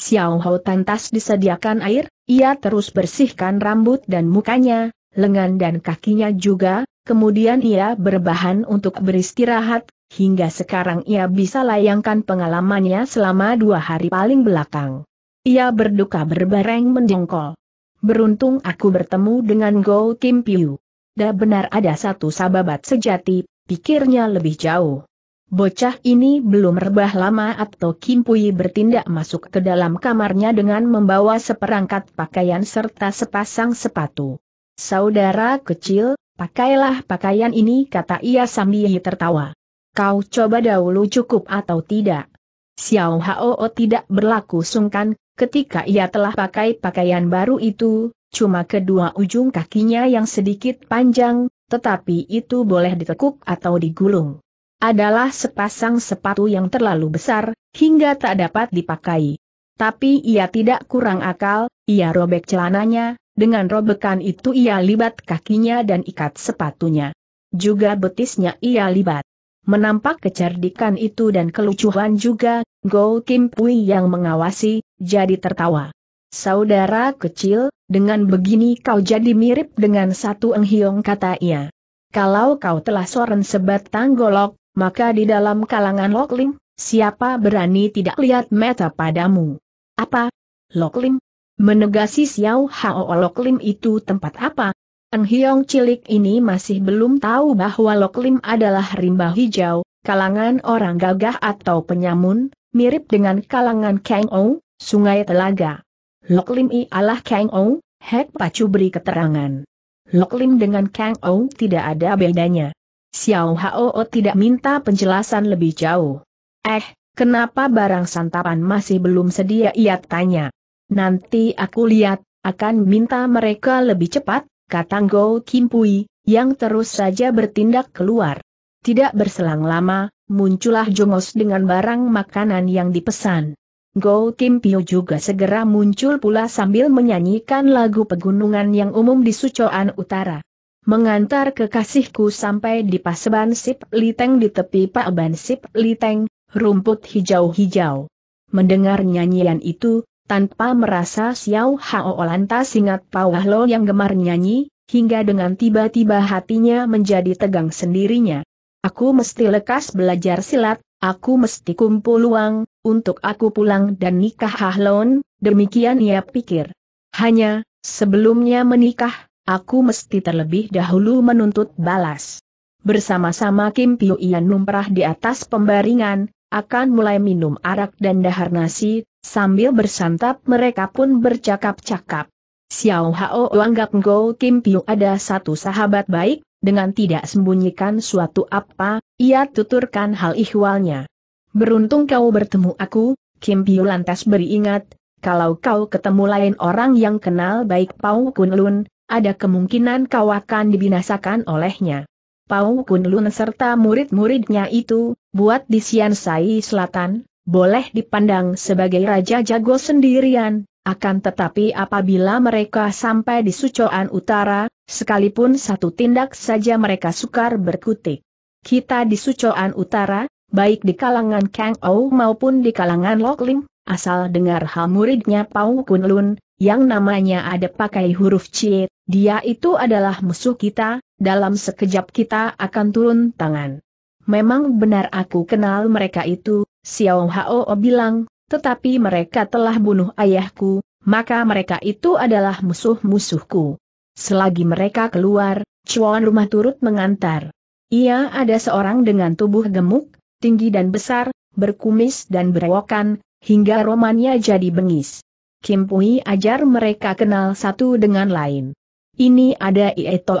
Xiao Hao tantas disediakan air, ia terus bersihkan rambut dan mukanya, lengan dan kakinya juga, kemudian ia berbahan untuk beristirahat, hingga sekarang ia bisa layangkan pengalamannya selama dua hari paling belakang. Ia berduka berbareng mendengkol. Beruntung aku bertemu dengan Go Kim Piu dah benar ada satu sababat sejati, pikirnya lebih jauh. Bocah ini belum rebah lama atau Kimpui bertindak masuk ke dalam kamarnya dengan membawa seperangkat pakaian serta sepasang sepatu. Saudara kecil, pakailah pakaian ini kata ia sambil tertawa. Kau coba dahulu cukup atau tidak? Xiao Hao tidak berlaku sungkan, ketika ia telah pakai pakaian baru itu, Cuma kedua ujung kakinya yang sedikit panjang, tetapi itu boleh ditekuk atau digulung. Adalah sepasang sepatu yang terlalu besar, hingga tak dapat dipakai. Tapi ia tidak kurang akal, ia robek celananya, dengan robekan itu ia libat kakinya dan ikat sepatunya. Juga betisnya ia libat. Menampak kecerdikan itu dan kelucuan juga, Go Kim Pui yang mengawasi, jadi tertawa. Saudara kecil, dengan begini kau jadi mirip dengan satu enghiong kata ia. Kalau kau telah soren sebatang golok, maka di dalam kalangan Lokling, siapa berani tidak lihat mata padamu? Apa? Loklim? Menegasi Xiao Hao Loklim itu tempat apa? Eng Hiong cilik ini masih belum tahu bahwa Loklim adalah rimba hijau, kalangan orang gagah atau penyamun, mirip dengan kalangan Kang Ou, sungai telaga. Lok Lim alah Kang Ou, Hek Pacu beri keterangan. Lok Lim dengan Kang Ou tidak ada bedanya. Xiao Hao tidak minta penjelasan lebih jauh. Eh, kenapa barang santapan masih belum sedia ia tanya. Nanti aku lihat, akan minta mereka lebih cepat, kata Go Kim Pui, yang terus saja bertindak keluar. Tidak berselang lama, muncullah Jongos dengan barang makanan yang dipesan. Go Kim Pio juga segera muncul pula sambil menyanyikan lagu pegunungan yang umum di Sucoan Utara. Mengantar kekasihku sampai di paseban Sip Liteng di tepi Paeban Sip Liteng, rumput hijau-hijau. Mendengar nyanyian itu, tanpa merasa Xiao Hao lantas singat Pawah Lo yang gemar nyanyi, hingga dengan tiba-tiba hatinya menjadi tegang sendirinya. Aku mesti lekas belajar silat, aku mesti kumpul uang, untuk aku pulang dan nikah Hahlon, demikian ia pikir. Hanya, sebelumnya menikah, aku mesti terlebih dahulu menuntut balas. Bersama-sama Kim Piu Ian numprah di atas pembaringan, akan mulai minum arak dan dahar nasi, sambil bersantap mereka pun bercakap-cakap. Xiao Hao anggap Go Kim Pio ada satu sahabat baik, dengan tidak sembunyikan suatu apa, ia tuturkan hal ihwalnya. Beruntung kau bertemu aku, Kim Piu lantas beringat, kalau kau ketemu lain orang yang kenal baik Pau Kun Lun, ada kemungkinan kau akan dibinasakan olehnya. Pau Kun Lun serta murid-muridnya itu, buat di Sian Sai Selatan, boleh dipandang sebagai raja jago sendirian, akan tetapi apabila mereka sampai di Sucoan Utara, sekalipun satu tindak saja mereka sukar berkutik. Kita di Sucoan Utara, baik di kalangan Kang Ou maupun di kalangan Lok Lim, asal dengar hal muridnya Pau Kun Lun, yang namanya ada pakai huruf C, dia itu adalah musuh kita, dalam sekejap kita akan turun tangan. Memang benar aku kenal mereka itu, Xiao Hao bilang, tetapi mereka telah bunuh ayahku, maka mereka itu adalah musuh-musuhku. Selagi mereka keluar, cuan rumah turut mengantar. Ia ada seorang dengan tubuh gemuk, tinggi dan besar, berkumis dan berewokan, hingga romannya jadi bengis. Kim Pui ajar mereka kenal satu dengan lain. Ini ada Ieto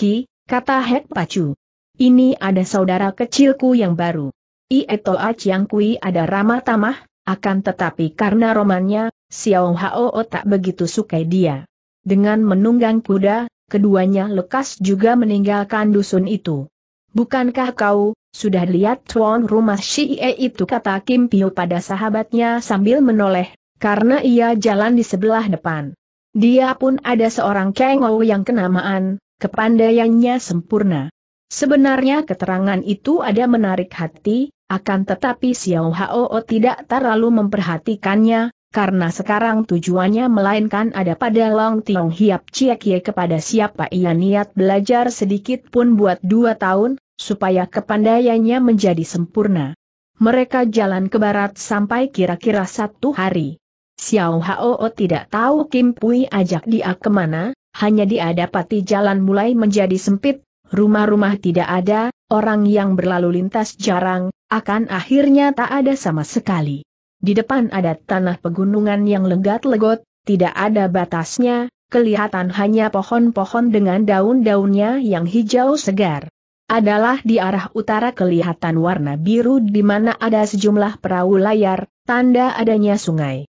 ki, kata Hek Pacu. Ini ada saudara kecilku yang baru. Ieto kui ada ramah tamah, akan tetapi karena romannya, Xiao Hao tak begitu suka dia. Dengan menunggang kuda, keduanya lekas juga meninggalkan dusun itu. Bukankah kau, sudah lihat tuan rumah Shie itu kata Kim Piu pada sahabatnya sambil menoleh, karena ia jalan di sebelah depan. Dia pun ada seorang kengou yang kenamaan, kepandaiannya sempurna. Sebenarnya keterangan itu ada menarik hati, akan tetapi Xiao Hao tidak terlalu memperhatikannya, karena sekarang tujuannya melainkan ada pada Long Tiong Hiap Cie kepada siapa ia niat belajar sedikit pun buat dua tahun, supaya kepandaiannya menjadi sempurna. Mereka jalan ke barat sampai kira-kira satu hari. Xiao Hao tidak tahu Kim Pui ajak dia kemana, hanya dia dapati jalan mulai menjadi sempit, rumah-rumah tidak ada, orang yang berlalu lintas jarang, akan akhirnya tak ada sama sekali. Di depan ada tanah pegunungan yang legat-legot, tidak ada batasnya, kelihatan hanya pohon-pohon dengan daun-daunnya yang hijau segar adalah di arah utara kelihatan warna biru di mana ada sejumlah perahu layar, tanda adanya sungai.